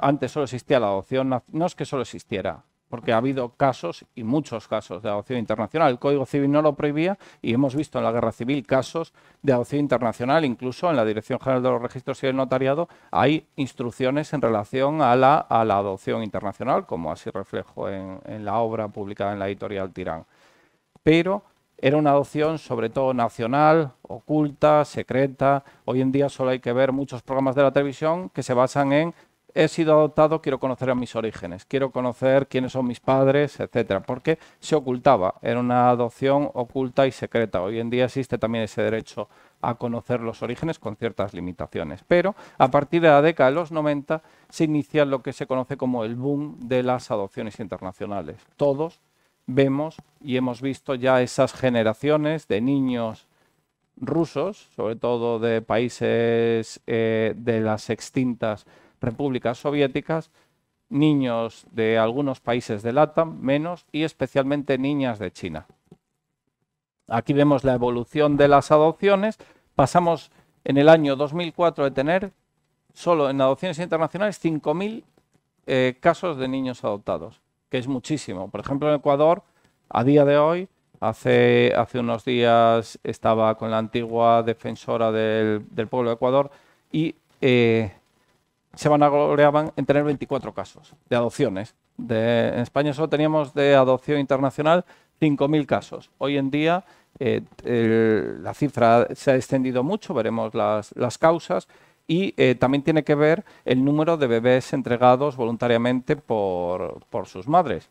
antes solo existía la adopción, no es que solo existiera, porque ha habido casos y muchos casos de adopción internacional. El Código Civil no lo prohibía y hemos visto en la Guerra Civil casos de adopción internacional, incluso en la Dirección General de los Registros y el Notariado hay instrucciones en relación a la, adopción internacional, como así reflejo en la obra publicada en la editorial Tirán. Pero era una adopción sobre todo nacional, oculta, secreta. Hoy en día solo hay que ver muchos programas de la televisión que se basan en he sido adoptado, quiero conocer a mis orígenes, quiero conocer quiénes son mis padres, etcétera, porque se ocultaba, era una adopción oculta y secreta. Hoy en día existe también ese derecho a conocer los orígenes con ciertas limitaciones, pero a partir de la década de los 90 se inicia lo que se conoce como el boom de las adopciones internacionales. Todos vemos y hemos visto ya esas generaciones de niños rusos, sobre todo de países eh, de las extintas repúblicas soviéticas, niños de algunos países de LATAM, menos, y especialmente niñas de China. Aquí vemos la evolución de las adopciones. Pasamos en el año 2004 de tener solo en adopciones internacionales 5.000 eh, casos de niños adoptados, que es muchísimo. Por ejemplo, en Ecuador, a día de hoy, hace, unos días estaba con la antigua defensora del, pueblo de Ecuador y eh, se van a vanagloriaban en tener 24 casos de adopciones. en España solo teníamos de adopción internacional 5.000 casos. Hoy en día eh, la cifra se ha extendido mucho, veremos las, causas, y eh, también tiene que ver el número de bebés entregados voluntariamente por, sus madres.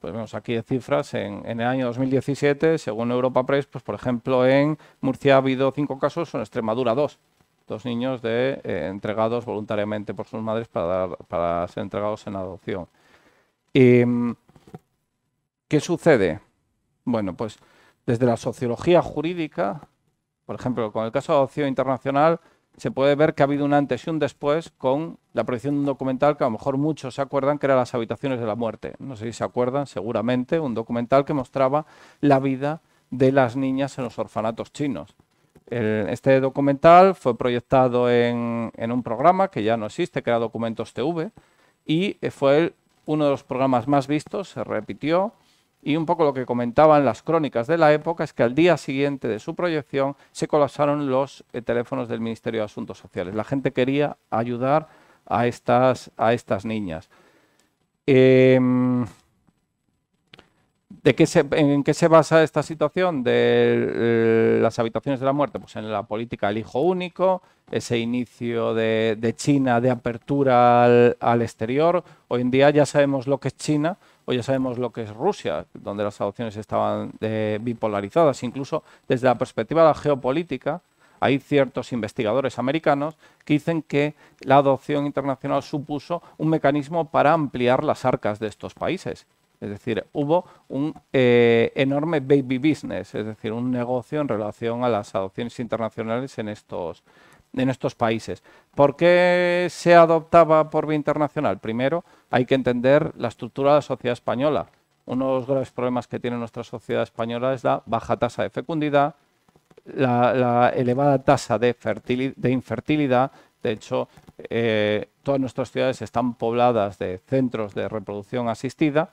Pues vemos aquí cifras en, el año 2017, según Europa Press, pues por ejemplo en Murcia ha habido cinco casos, en Extremadura dos dos niños de, eh, entregados voluntariamente por sus madres para, para ser entregados en adopción. ¿Y, em, ¿Qué sucede? Bueno, pues desde la sociología jurídica, por ejemplo, con el caso de adopción internacional, se puede ver que ha habido un antes y un después con la proyección de un documental que a lo mejor muchos se acuerdan que era Las habitaciones de la muerte. No sé si se acuerdan, seguramente, un documental que mostraba la vida de las niñas en los orfanatos chinos este documental fue proyectado en, un programa que ya no existe, que era Documentos TV, y fue uno de los programas más vistos, se repitió, y un poco lo que comentaban las crónicas de la época es que al día siguiente de su proyección se colapsaron los eh, teléfonos del Ministerio de Asuntos Sociales. La gente quería ayudar a estas, a estas niñas. Em, ¿De qué ¿En qué se basa esta situación de eh, las habitaciones de la muerte? Pues en la política del hijo único, ese inicio de, China de apertura al, exterior. Hoy en día ya sabemos lo que es China o ya sabemos lo que es Rusia, donde las adopciones estaban eh, bipolarizadas. Incluso desde la perspectiva de la geopolítica, hay ciertos investigadores americanos que dicen que la adopción internacional supuso un mecanismo para ampliar las arcas de estos países es decir, hubo un eh, enorme baby business, es decir, un negocio en relación a las adopciones internacionales en estos, en estos países. ¿Por qué se adoptaba por vía internacional? Primero, hay que entender la estructura de la sociedad española. Uno de los graves problemas que tiene nuestra sociedad española es la baja tasa de fecundidad, la, elevada tasa de, infertilidad. De hecho, eh, todas nuestras ciudades están pobladas de centros de reproducción asistida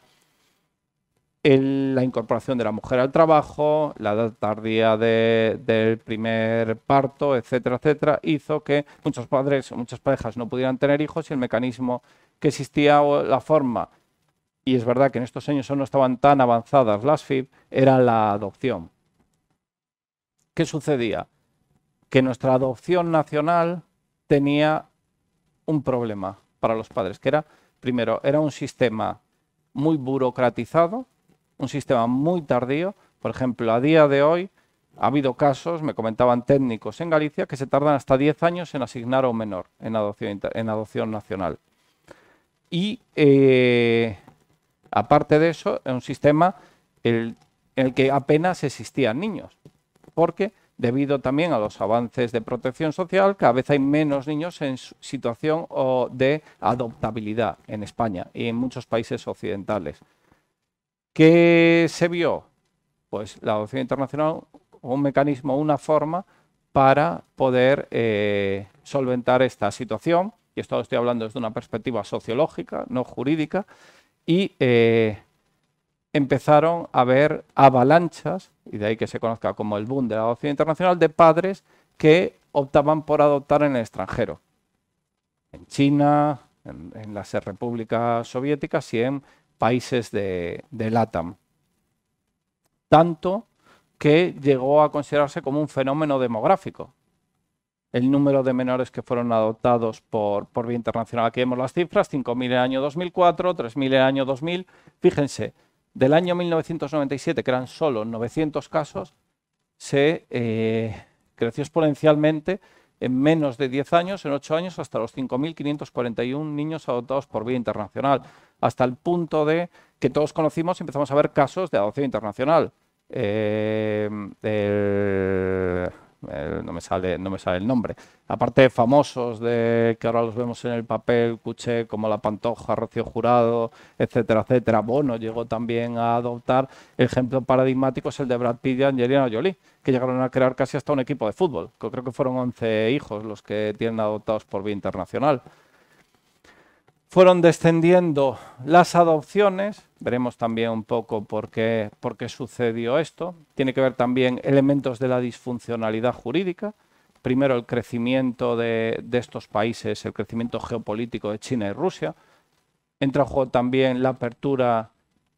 la incorporación de la mujer al trabajo, la tardía del primer parto, etcétera, etcétera, hizo que muchos padres o muchas parejas no pudieran tener hijos y el mecanismo que existía o la forma, y es verdad que en estos años aún no estaban tan avanzadas las FIB, era la adopción. ¿Qué sucedía? Que nuestra adopción nacional tenía un problema para los padres, que era, primero, era un sistema muy burocratizado, un sistema muy tardío. Por ejemplo, a día de hoy ha habido casos, me comentaban técnicos en Galicia, que se tardan hasta 10 años en asignar a un menor en adopción, nacional. Y eh, aparte de eso, es un sistema en el que apenas existían niños, porque debido también a los avances de protección social, cada vez hay menos niños en situación de adoptabilidad en España y en muchos países occidentales. ¿Qué se vio? Pues la adopción internacional, un mecanismo, una forma para poder eh, solventar esta situación. Y esto lo estoy hablando desde una perspectiva sociológica, no jurídica. Y eh, empezaron a haber avalanchas, y de ahí que se conozca como el boom de la adopción internacional, de padres que optaban por adoptar en el extranjero. En China, en, en las repúblicas soviéticas y en países de, de LATAM. Tanto que llegó a considerarse como un fenómeno demográfico. El número de menores que fueron adoptados por, vía internacional. Aquí vemos las cifras, 5.000 en el año 2004, 3.000 en el año 2000. Fíjense, del año 1997, que eran solo 900 casos, se eh, creció exponencialmente en menos de 10 años, en 8 años, hasta los 5.541 niños adoptados por vía internacional hasta el punto de que todos conocimos y empezamos a ver casos de adopción internacional. Em, no, me sale, no me sale el nombre. Aparte de famosos de que ahora los vemos en el papel, Cuché, como La Pantoja, Rocío Jurado, etcétera, etcétera. Bueno, llegó también a adoptar. El ejemplo paradigmático es el de Brad Pitt y Angelina Jolie, que llegaron a crear casi hasta un equipo de fútbol, creo que fueron 11 hijos los que tienen adoptados por vía internacional fueron descendiendo las adopciones, veremos también un poco por qué, por qué sucedió esto, tiene que ver también elementos de la disfuncionalidad jurídica, primero el crecimiento de, estos países, el crecimiento geopolítico de China y Rusia. Entra en juego también la apertura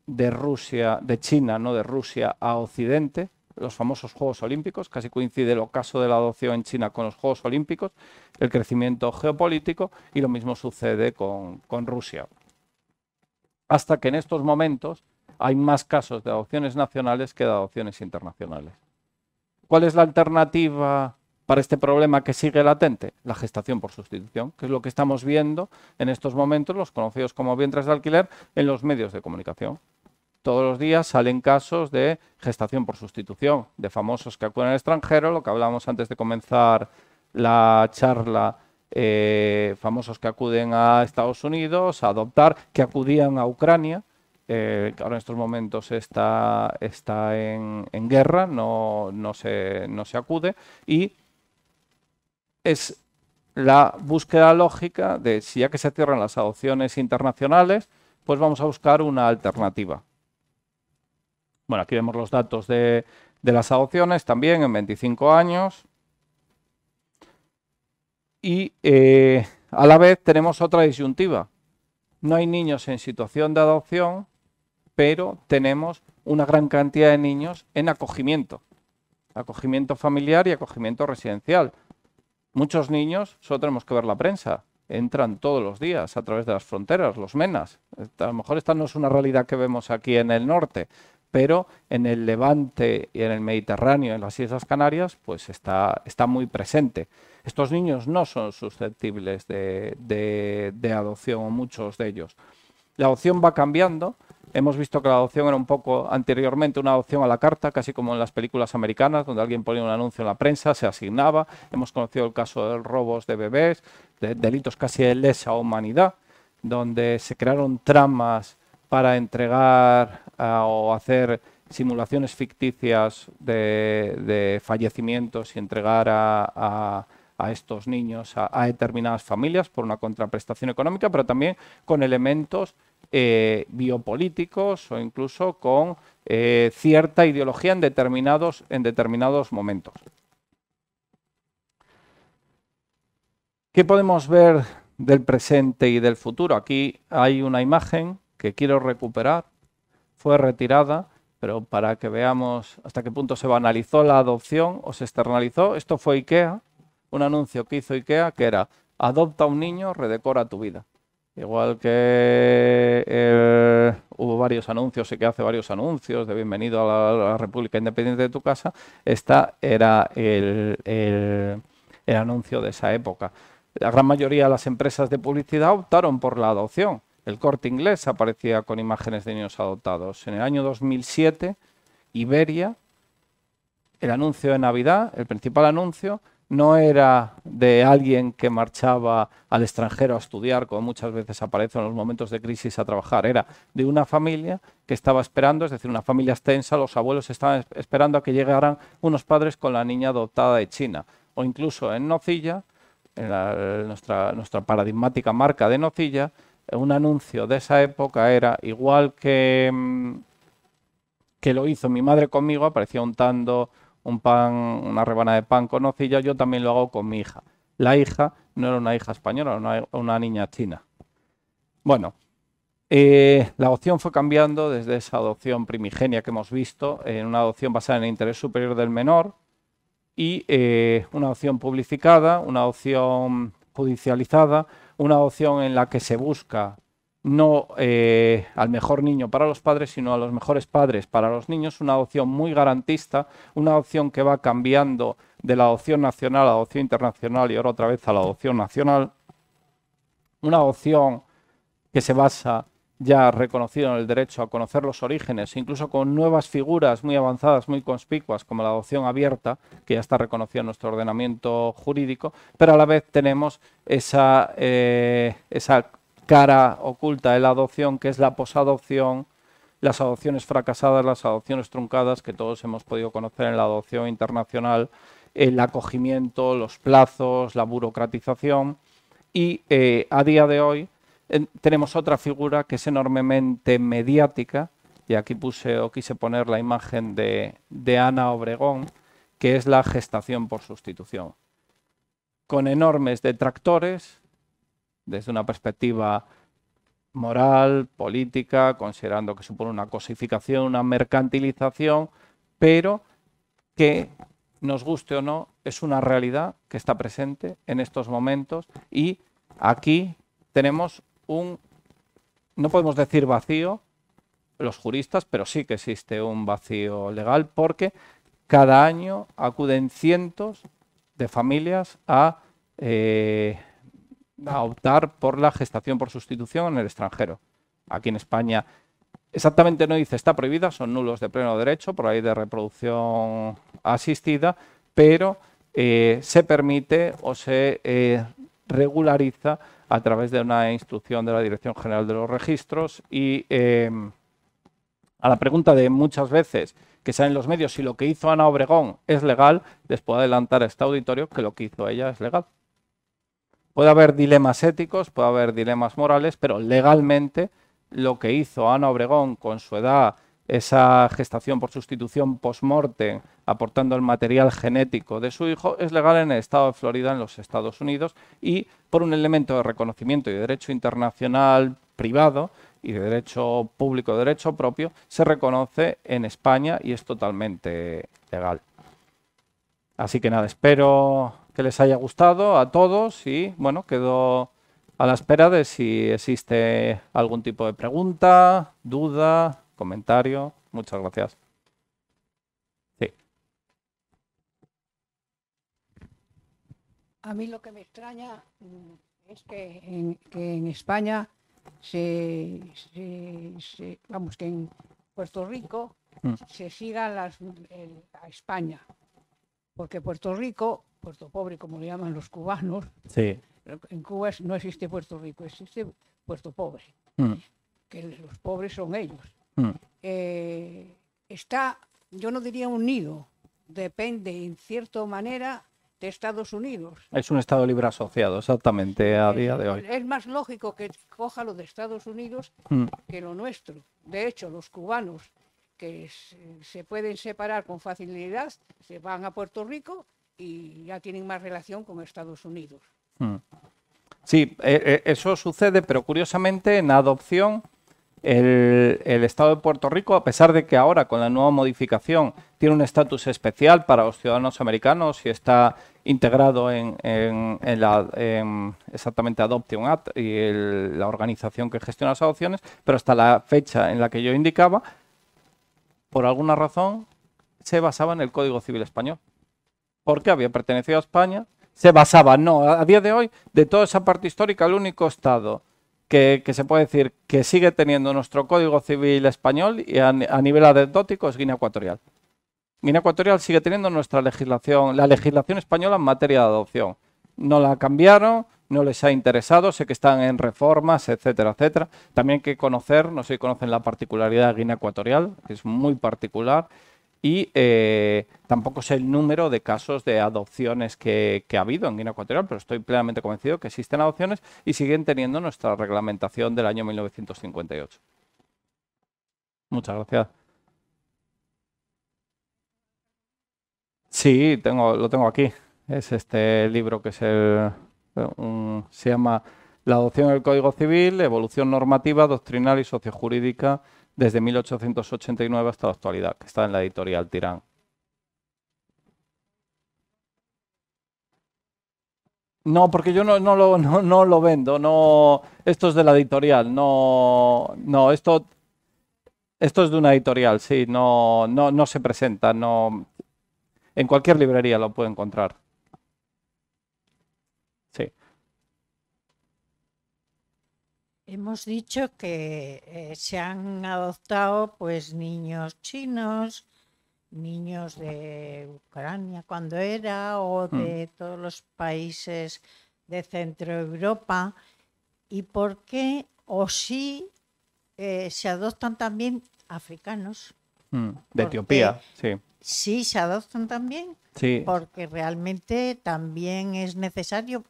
de Rusia, de China, no de Rusia, a Occidente, los famosos Juegos Olímpicos, casi coincide el caso de la adopción en China con los Juegos Olímpicos, el crecimiento geopolítico y lo mismo sucede con, con Rusia. Hasta que en estos momentos hay más casos de adopciones nacionales que de adopciones internacionales. ¿Cuál es la alternativa para este problema que sigue latente? La gestación por sustitución, que es lo que estamos viendo en estos momentos, los conocidos como vientres de alquiler, en los medios de comunicación todos los días salen casos de gestación por sustitución, de famosos que acuden al extranjero, lo que hablábamos antes de comenzar la charla, eh, famosos que acuden a Estados Unidos a adoptar, que acudían a Ucrania, eh, que ahora en estos momentos está, está en, guerra, no, se, no se acude, y es la búsqueda lógica de si ya que se cierran las adopciones internacionales, pues vamos a buscar una alternativa. Bueno, aquí vemos los datos de, las adopciones también en 25 años. Y eh, a la vez tenemos otra disyuntiva. No hay niños en situación de adopción, pero tenemos una gran cantidad de niños en acogimiento. Acogimiento familiar y acogimiento residencial. Muchos niños, solo tenemos que ver la prensa, entran todos los días a través de las fronteras, los menas. A lo mejor esta no es una realidad que vemos aquí en el norte, pero en el Levante y en el Mediterráneo, en las Islas Canarias, pues está, está muy presente. Estos niños no son susceptibles de, adopción, muchos de ellos. La adopción va cambiando. Hemos visto que la adopción era un poco anteriormente una adopción a la carta, casi como en las películas americanas, donde alguien ponía un anuncio en la prensa, se asignaba. Hemos conocido el caso de robos de bebés, delitos casi de lesa humanidad, donde se crearon tramas para entregar ah, o hacer simulaciones ficticias de, fallecimientos y entregar a, estos niños a, determinadas familias por una contraprestación económica, pero también con elementos eh, biopolíticos o incluso con eh, cierta ideología en determinados, en determinados momentos. ¿Qué podemos ver del presente y del futuro? Aquí hay una imagen que quiero recuperar, fue retirada, pero para que veamos hasta qué punto se banalizó la adopción o se externalizó, esto fue IKEA, un anuncio que hizo IKEA que era, adopta un niño, redecora tu vida. Igual que eh, hubo varios anuncios y que hace varios anuncios de bienvenido a la, República Independiente de tu casa, esta era el anuncio de esa época. La gran mayoría de las empresas de publicidad optaron por la adopción. El corte inglés aparecía con imágenes de niños adoptados. En el año 2007, Iberia, el anuncio de Navidad, el principal anuncio, no era de alguien que marchaba al extranjero a estudiar, como muchas veces aparece en los momentos de crisis a trabajar, era de una familia que estaba esperando, es decir, una familia extensa, los abuelos estaban esperando a que llegaran unos padres con la niña adoptada de China, o incluso en Nocilla, en, nuestra, nuestra paradigmática marca de Nocilla, un anuncio de esa época era igual que, mm, que lo hizo mi madre conmigo, aparecía untando un pan, una rebanada de pan con nocilla, yo también lo hago con mi hija. La hija no era una hija española, era una, niña china. Bueno, eh, la adopción fue cambiando desde esa adopción primigenia que hemos visto, en eh, una adopción basada en el interés superior del menor y eh, una adopción publicada, una adopción judicializada, una adopción en la que se busca no eh, al mejor niño para los padres, sino a los mejores padres para los niños, una adopción muy garantista, una adopción que va cambiando de la adopción nacional a la adopción internacional y ahora otra vez a la adopción nacional, una adopción que se basa ya reconocido el derecho a conocer los orígenes, incluso con nuevas figuras muy avanzadas, muy conspicuas, como la adopción abierta, que ya está reconocida en nuestro ordenamiento jurídico, pero a la vez tenemos esa, eh, esa cara oculta de la adopción, que es la posadopción, las adopciones fracasadas, las adopciones truncadas, que todos hemos podido conocer en la adopción internacional, el acogimiento, los plazos, la burocratización, y eh, a día de hoy tenemos otra figura que es enormemente mediática, y aquí puse o quise poner la imagen de, de Ana Obregón, que es la gestación por sustitución, con enormes detractores desde una perspectiva moral, política, considerando que supone una cosificación, una mercantilización, pero que, nos guste o no, es una realidad que está presente en estos momentos y aquí tenemos un, no podemos decir vacío, los juristas, pero sí que existe un vacío legal porque cada año acuden cientos de familias eh, a, optar por la gestación por sustitución en el extranjero. Aquí en España exactamente no dice está prohibida, son nulos de pleno derecho por ahí de reproducción asistida, pero eh, se permite o se eh, regulariza a través de una instrucción de la Dirección General de los Registros y em, a la pregunta de muchas veces que salen en los medios si lo que hizo Ana Obregón es legal, les puedo adelantar a este auditorio que lo que hizo ella es legal. Puede haber dilemas éticos, puede haber dilemas morales, pero legalmente lo que hizo Ana Obregón con su edad, esa gestación por sustitución post-mortem, aportando el material genético de su hijo, es legal en el estado de Florida, en los Estados Unidos, y por un elemento de reconocimiento y de derecho internacional privado y de derecho público, derecho propio, se reconoce en España y es totalmente legal. Así que nada, espero que les haya gustado a todos y bueno, quedo a la espera de si existe algún tipo de pregunta, duda, comentario. Muchas gracias. A mí lo que me extraña mm, es que en, España se, vamos, que en Puerto Rico mm. se siga las, a España. Porque Puerto Rico, Puerto Pobre, como le llaman los cubanos, en Cuba no existe Puerto Rico, existe Puerto Pobre, mm. que los pobres son ellos. Eh, está, yo no diría unido, depende en cierta manera Estados Unidos. Es un Estado libre asociado, exactamente, a día de hoy. Es más lógico que coja lo de Estados Unidos mm. que lo nuestro. De hecho, los cubanos que se pueden separar con facilidad se van a Puerto Rico y ya tienen más relación con Estados Unidos. Mm. Sí, eh, eh, eso sucede, pero curiosamente en adopción el, el, Estado de Puerto Rico, a pesar de que ahora con la nueva modificación tiene un estatus especial para los ciudadanos americanos y está integrado en, la, exactamente Adoption Act y la organización que gestiona las adopciones, pero hasta la fecha en la que yo indicaba, por alguna razón, se basaba en el Código Civil Español. Porque había pertenecido a España, se basaba, no, a día de hoy, de toda esa parte histórica, el único Estado que, se puede decir que sigue teniendo nuestro Código Civil español y a, nivel anecdótico es Guinea Ecuatorial. Guinea Ecuatorial sigue teniendo nuestra legislación, la legislación española en materia de adopción. No la cambiaron, no les ha interesado, sé que están en reformas, etcétera, etcétera. También hay que conocer, no sé si conocen la particularidad de Guinea Ecuatorial, que es muy particular, y eh, tampoco sé el número de casos de adopciones que, ha habido en Guinea Ecuatorial, pero estoy plenamente convencido que existen adopciones y siguen teniendo nuestra reglamentación del año 1958. Muchas gracias. Sí, tengo, lo tengo aquí. Es este libro que es se llama La adopción del Código Civil, evolución normativa, doctrinal y sociojurídica desde 1889 hasta la actualidad, que está en la editorial Tirán. No, porque yo no, no, lo, no, lo vendo. No, esto es de la editorial. No, no, esto, esto es de una editorial. Sí, no, no, no se presenta. No, en cualquier librería lo puede encontrar. Sí. Hemos dicho que eh, se han adoptado pues niños chinos, niños de Ucrania cuando era o hmm. de todos los países de Centro Europa. ¿Y por qué o si eh, se adoptan también africanos? Mm, de Etiopía, sí. Sí, se adoptan también. Porque realmente también es necesario,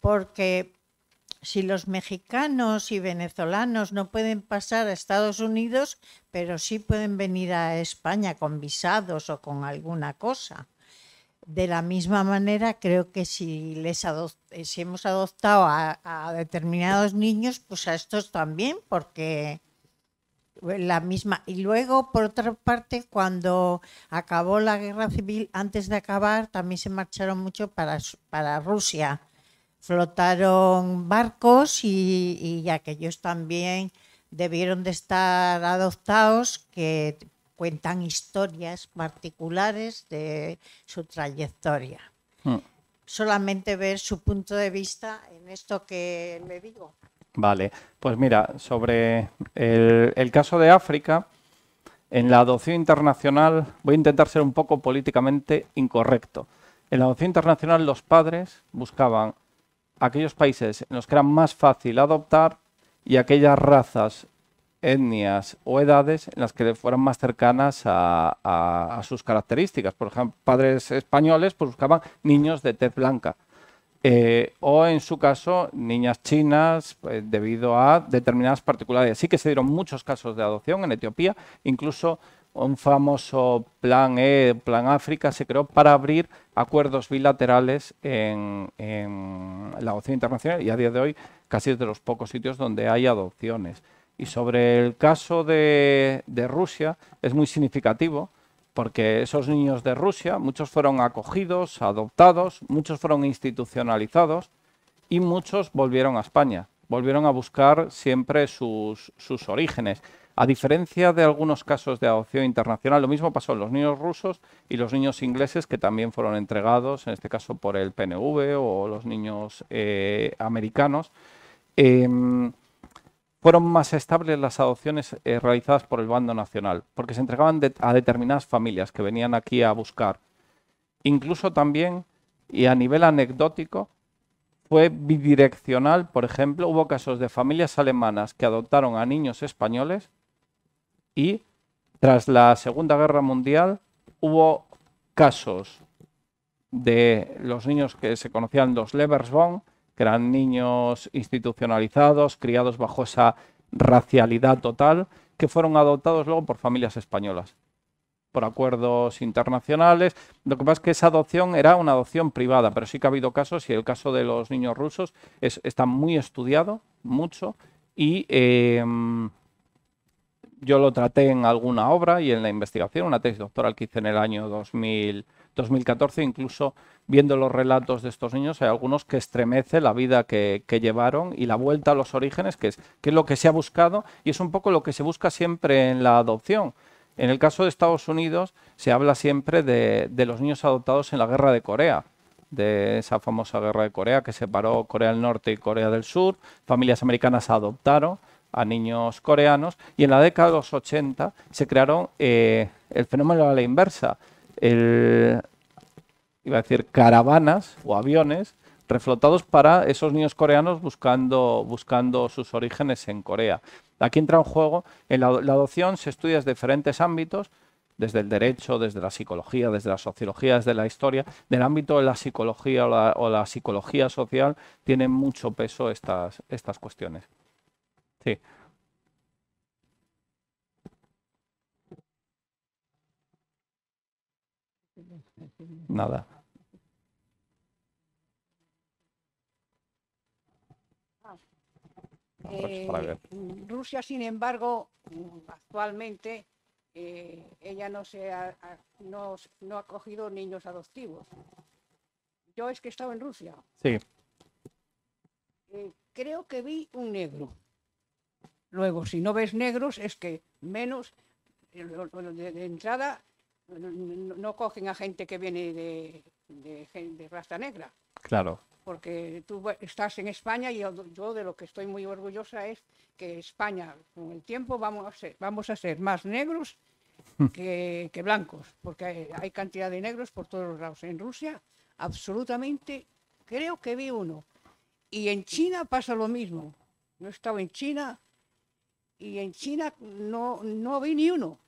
porque si los mexicanos y venezolanos no pueden pasar a Estados Unidos, pero sí pueden venir a España con visados o con alguna cosa. De la misma manera, creo que si, les si hemos adoptado a, determinados niños, pues a estos también, porque la misma. Y luego, por otra parte, cuando acabó la guerra civil, antes de acabar, también se marcharon mucho para, para Rusia. Flotaron barcos y, aquellos también debieron de estar adoptados, que cuentan historias particulares de su trayectoria. Hmm. Solamente ver su punto de vista en esto que le digo. Vale, pues mira, sobre el, caso de África, en la adopción internacional, voy a intentar ser un poco políticamente incorrecto. En la adopción internacional los padres buscaban aquellos países en los que era más fácil adoptar y aquellas razas, etnias o edades en las que fueran más cercanas a, sus características. Por ejemplo, padres españoles pues, buscaban niños de tez blanca. Eh, o en su caso niñas chinas pues, debido a determinadas particularidades. Sí que se dieron muchos casos de adopción en Etiopía, incluso un famoso plan E, plan África, se creó para abrir acuerdos bilaterales en, la adopción internacional y a día de hoy casi es de los pocos sitios donde hay adopciones. Y sobre el caso de Rusia, es muy significativo porque esos niños de Rusia, muchos fueron acogidos, adoptados, muchos fueron institucionalizados y muchos volvieron a España, volvieron a buscar siempre sus, orígenes. A diferencia de algunos casos de adopción internacional, lo mismo pasó en los niños rusos y los niños ingleses que también fueron entregados, en este caso por el PNV o los niños eh, americanos. Em, fueron más estables las adopciones eh, realizadas por el bando nacional, porque se entregaban a determinadas familias que venían aquí a buscar. Incluso también, y a nivel anecdótico, fue bidireccional, por ejemplo, hubo casos de familias alemanas que adoptaron a niños españoles y tras la Segunda Guerra Mundial hubo casos de los niños que se conocían los Leversbon, que eran niños institucionalizados, criados bajo esa racialidad total, que fueron adoptados luego por familias españolas, por acuerdos internacionales. Lo que pasa es que esa adopción era una adopción privada, pero sí que ha habido casos, y el caso de los niños rusos está muy estudiado, mucho, y em, yo lo traté en alguna obra y en la investigación, una tesis doctoral que hice en el año 2000. 2014, incluso viendo los relatos de estos niños, hay algunos que estremece la vida que, llevaron y la vuelta a los orígenes, que es, que es lo que se ha buscado y es un poco lo que se busca siempre en la adopción. En el caso de Estados Unidos se habla siempre de, los niños adoptados en la guerra de Corea, de esa famosa guerra de Corea que separó Corea del Norte y Corea del Sur. Familias americanas adoptaron a niños coreanos y en la década de los 80 se crearon eh, el fenómeno a la inversa iba a decir, caravanas o aviones reflotados para esos niños coreanos buscando, buscando sus orígenes en Corea. Aquí entra en juego, en la, adopción se estudia desde diferentes ámbitos, desde el derecho, desde la psicología, desde la sociología, desde la historia, del ámbito de la psicología o la, psicología social, tienen mucho peso estas, estas cuestiones. Sí. nada. Eh, Rusia, sin embargo, actualmente eh, ella no, se ha, no, ha cogido niños adoptivos. Yo es que he estado en Rusia. Sí. Eh, creo que vi un negro. Luego, si no ves negros, es que menos de, de entrada no, cogen a gente que viene de, raza negra. Claro. Porque tú estás en España y yo, de lo que estoy muy orgullosa es que España con el tiempo vamos a ser, vamos a más negros hmm. que, blancos, porque hay, cantidad de negros por todos los lados. En Rusia absolutamente creo que vi uno. Y en China pasa lo mismo. no he estado en China y en China no, no vi ni uno.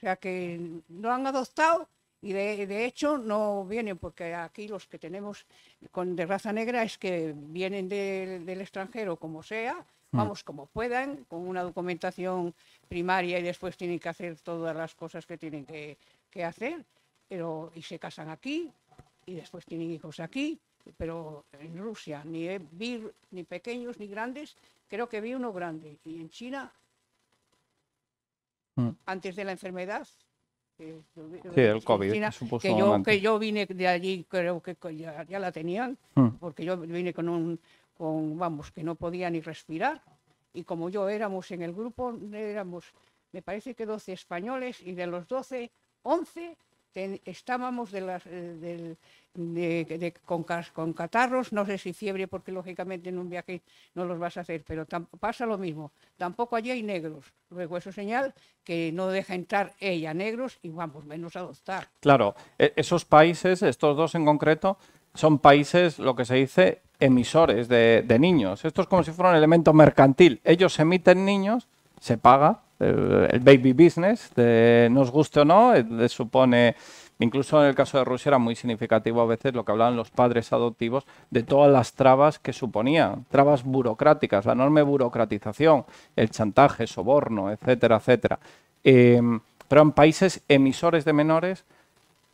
O sea que no han adoptado y de, hecho no vienen, porque aquí los que tenemos con, de raza negra es que vienen del extranjero como sea, mm. vamos como puedan, con una documentación primaria y después tienen que hacer todas las cosas que tienen que, hacer, pero y se casan aquí y después tienen hijos aquí, pero en Rusia ni vi ni pequeños ni grandes, creo que vi uno grande y en China Mm. antes de la enfermedad. que, yo, que yo vine de allí, creo que ya, la tenían, mm. porque yo vine con un, con, vamos, que no podía ni respirar. Y como yo éramos en el grupo, éramos, me parece que 12 españoles, y de los 12, 11 estábamos de las, eh, de, con, con, catarros, no sé si fiebre, porque lógicamente en un viaje no los vas a hacer, pero pasa lo mismo. Tampoco allí hay negros. Luego eso señal que no deja entrar ella negros y vamos menos adoptar. Claro, e, esos países, estos dos en concreto, son países, lo que se dice, emisores de, de niños. Esto es como si fuera un elemento mercantil. Ellos emiten niños, se paga el baby business, nos guste o no, eh, supone, incluso en el caso de Rusia era muy significativo a veces lo que hablaban los padres adoptivos de todas las trabas que suponían, trabas burocráticas, la enorme burocratización, el chantaje, soborno, etcétera, etcétera. Em, pero en países emisores de menores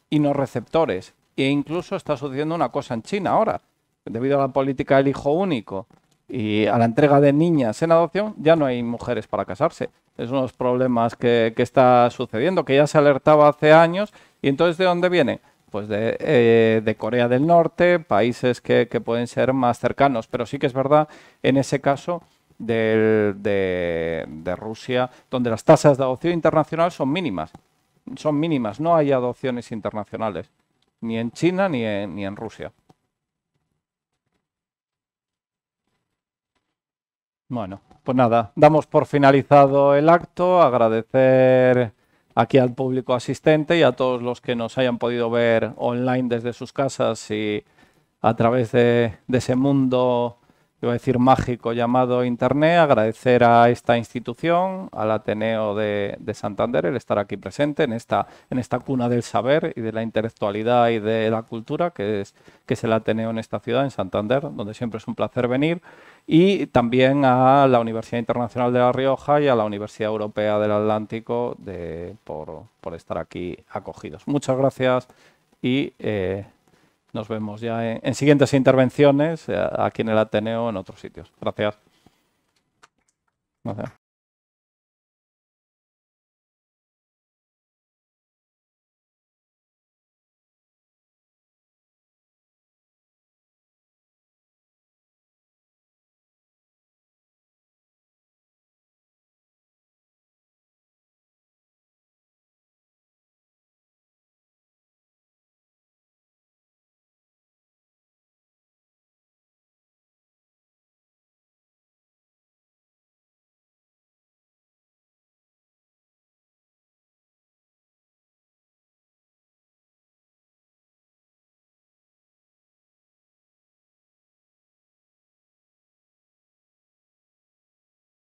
y no receptores. E incluso está sucediendo una cosa en China ahora, debido a la política del hijo único y a la entrega de niñas en adopción ya no hay mujeres para casarse. Es uno de los problemas que, está sucediendo, que ya se alertaba hace años. ¿Y entonces de dónde viene? Pues de, eh, Corea del Norte, países que, pueden ser más cercanos. Pero sí que es verdad, en ese caso, de, de Rusia, donde las tasas de adopción internacional son mínimas. Son mínimas, no hay adopciones internacionales, ni en China ni en, ni en Rusia. Bueno, pues nada, damos por finalizado el acto, agradecer aquí al público asistente y a todos los que nos hayan podido ver online desde sus casas y a través de, ese mundo iba a decir mágico llamado Internet, agradecer a esta institución, al Ateneo de, Santander, el estar aquí presente en esta, en esta cuna del saber y de la intelectualidad y de la cultura, que es, que es el Ateneo en esta ciudad, en Santander, donde siempre es un placer venir, y también a la Universidad Internacional de La Rioja y a la Universidad Europea del Atlántico de, por, estar aquí acogidos. Muchas gracias y... Eh, nos vemos ya en, siguientes intervenciones, eh, aquí en el Ateneo, o en otros sitios. Gracias.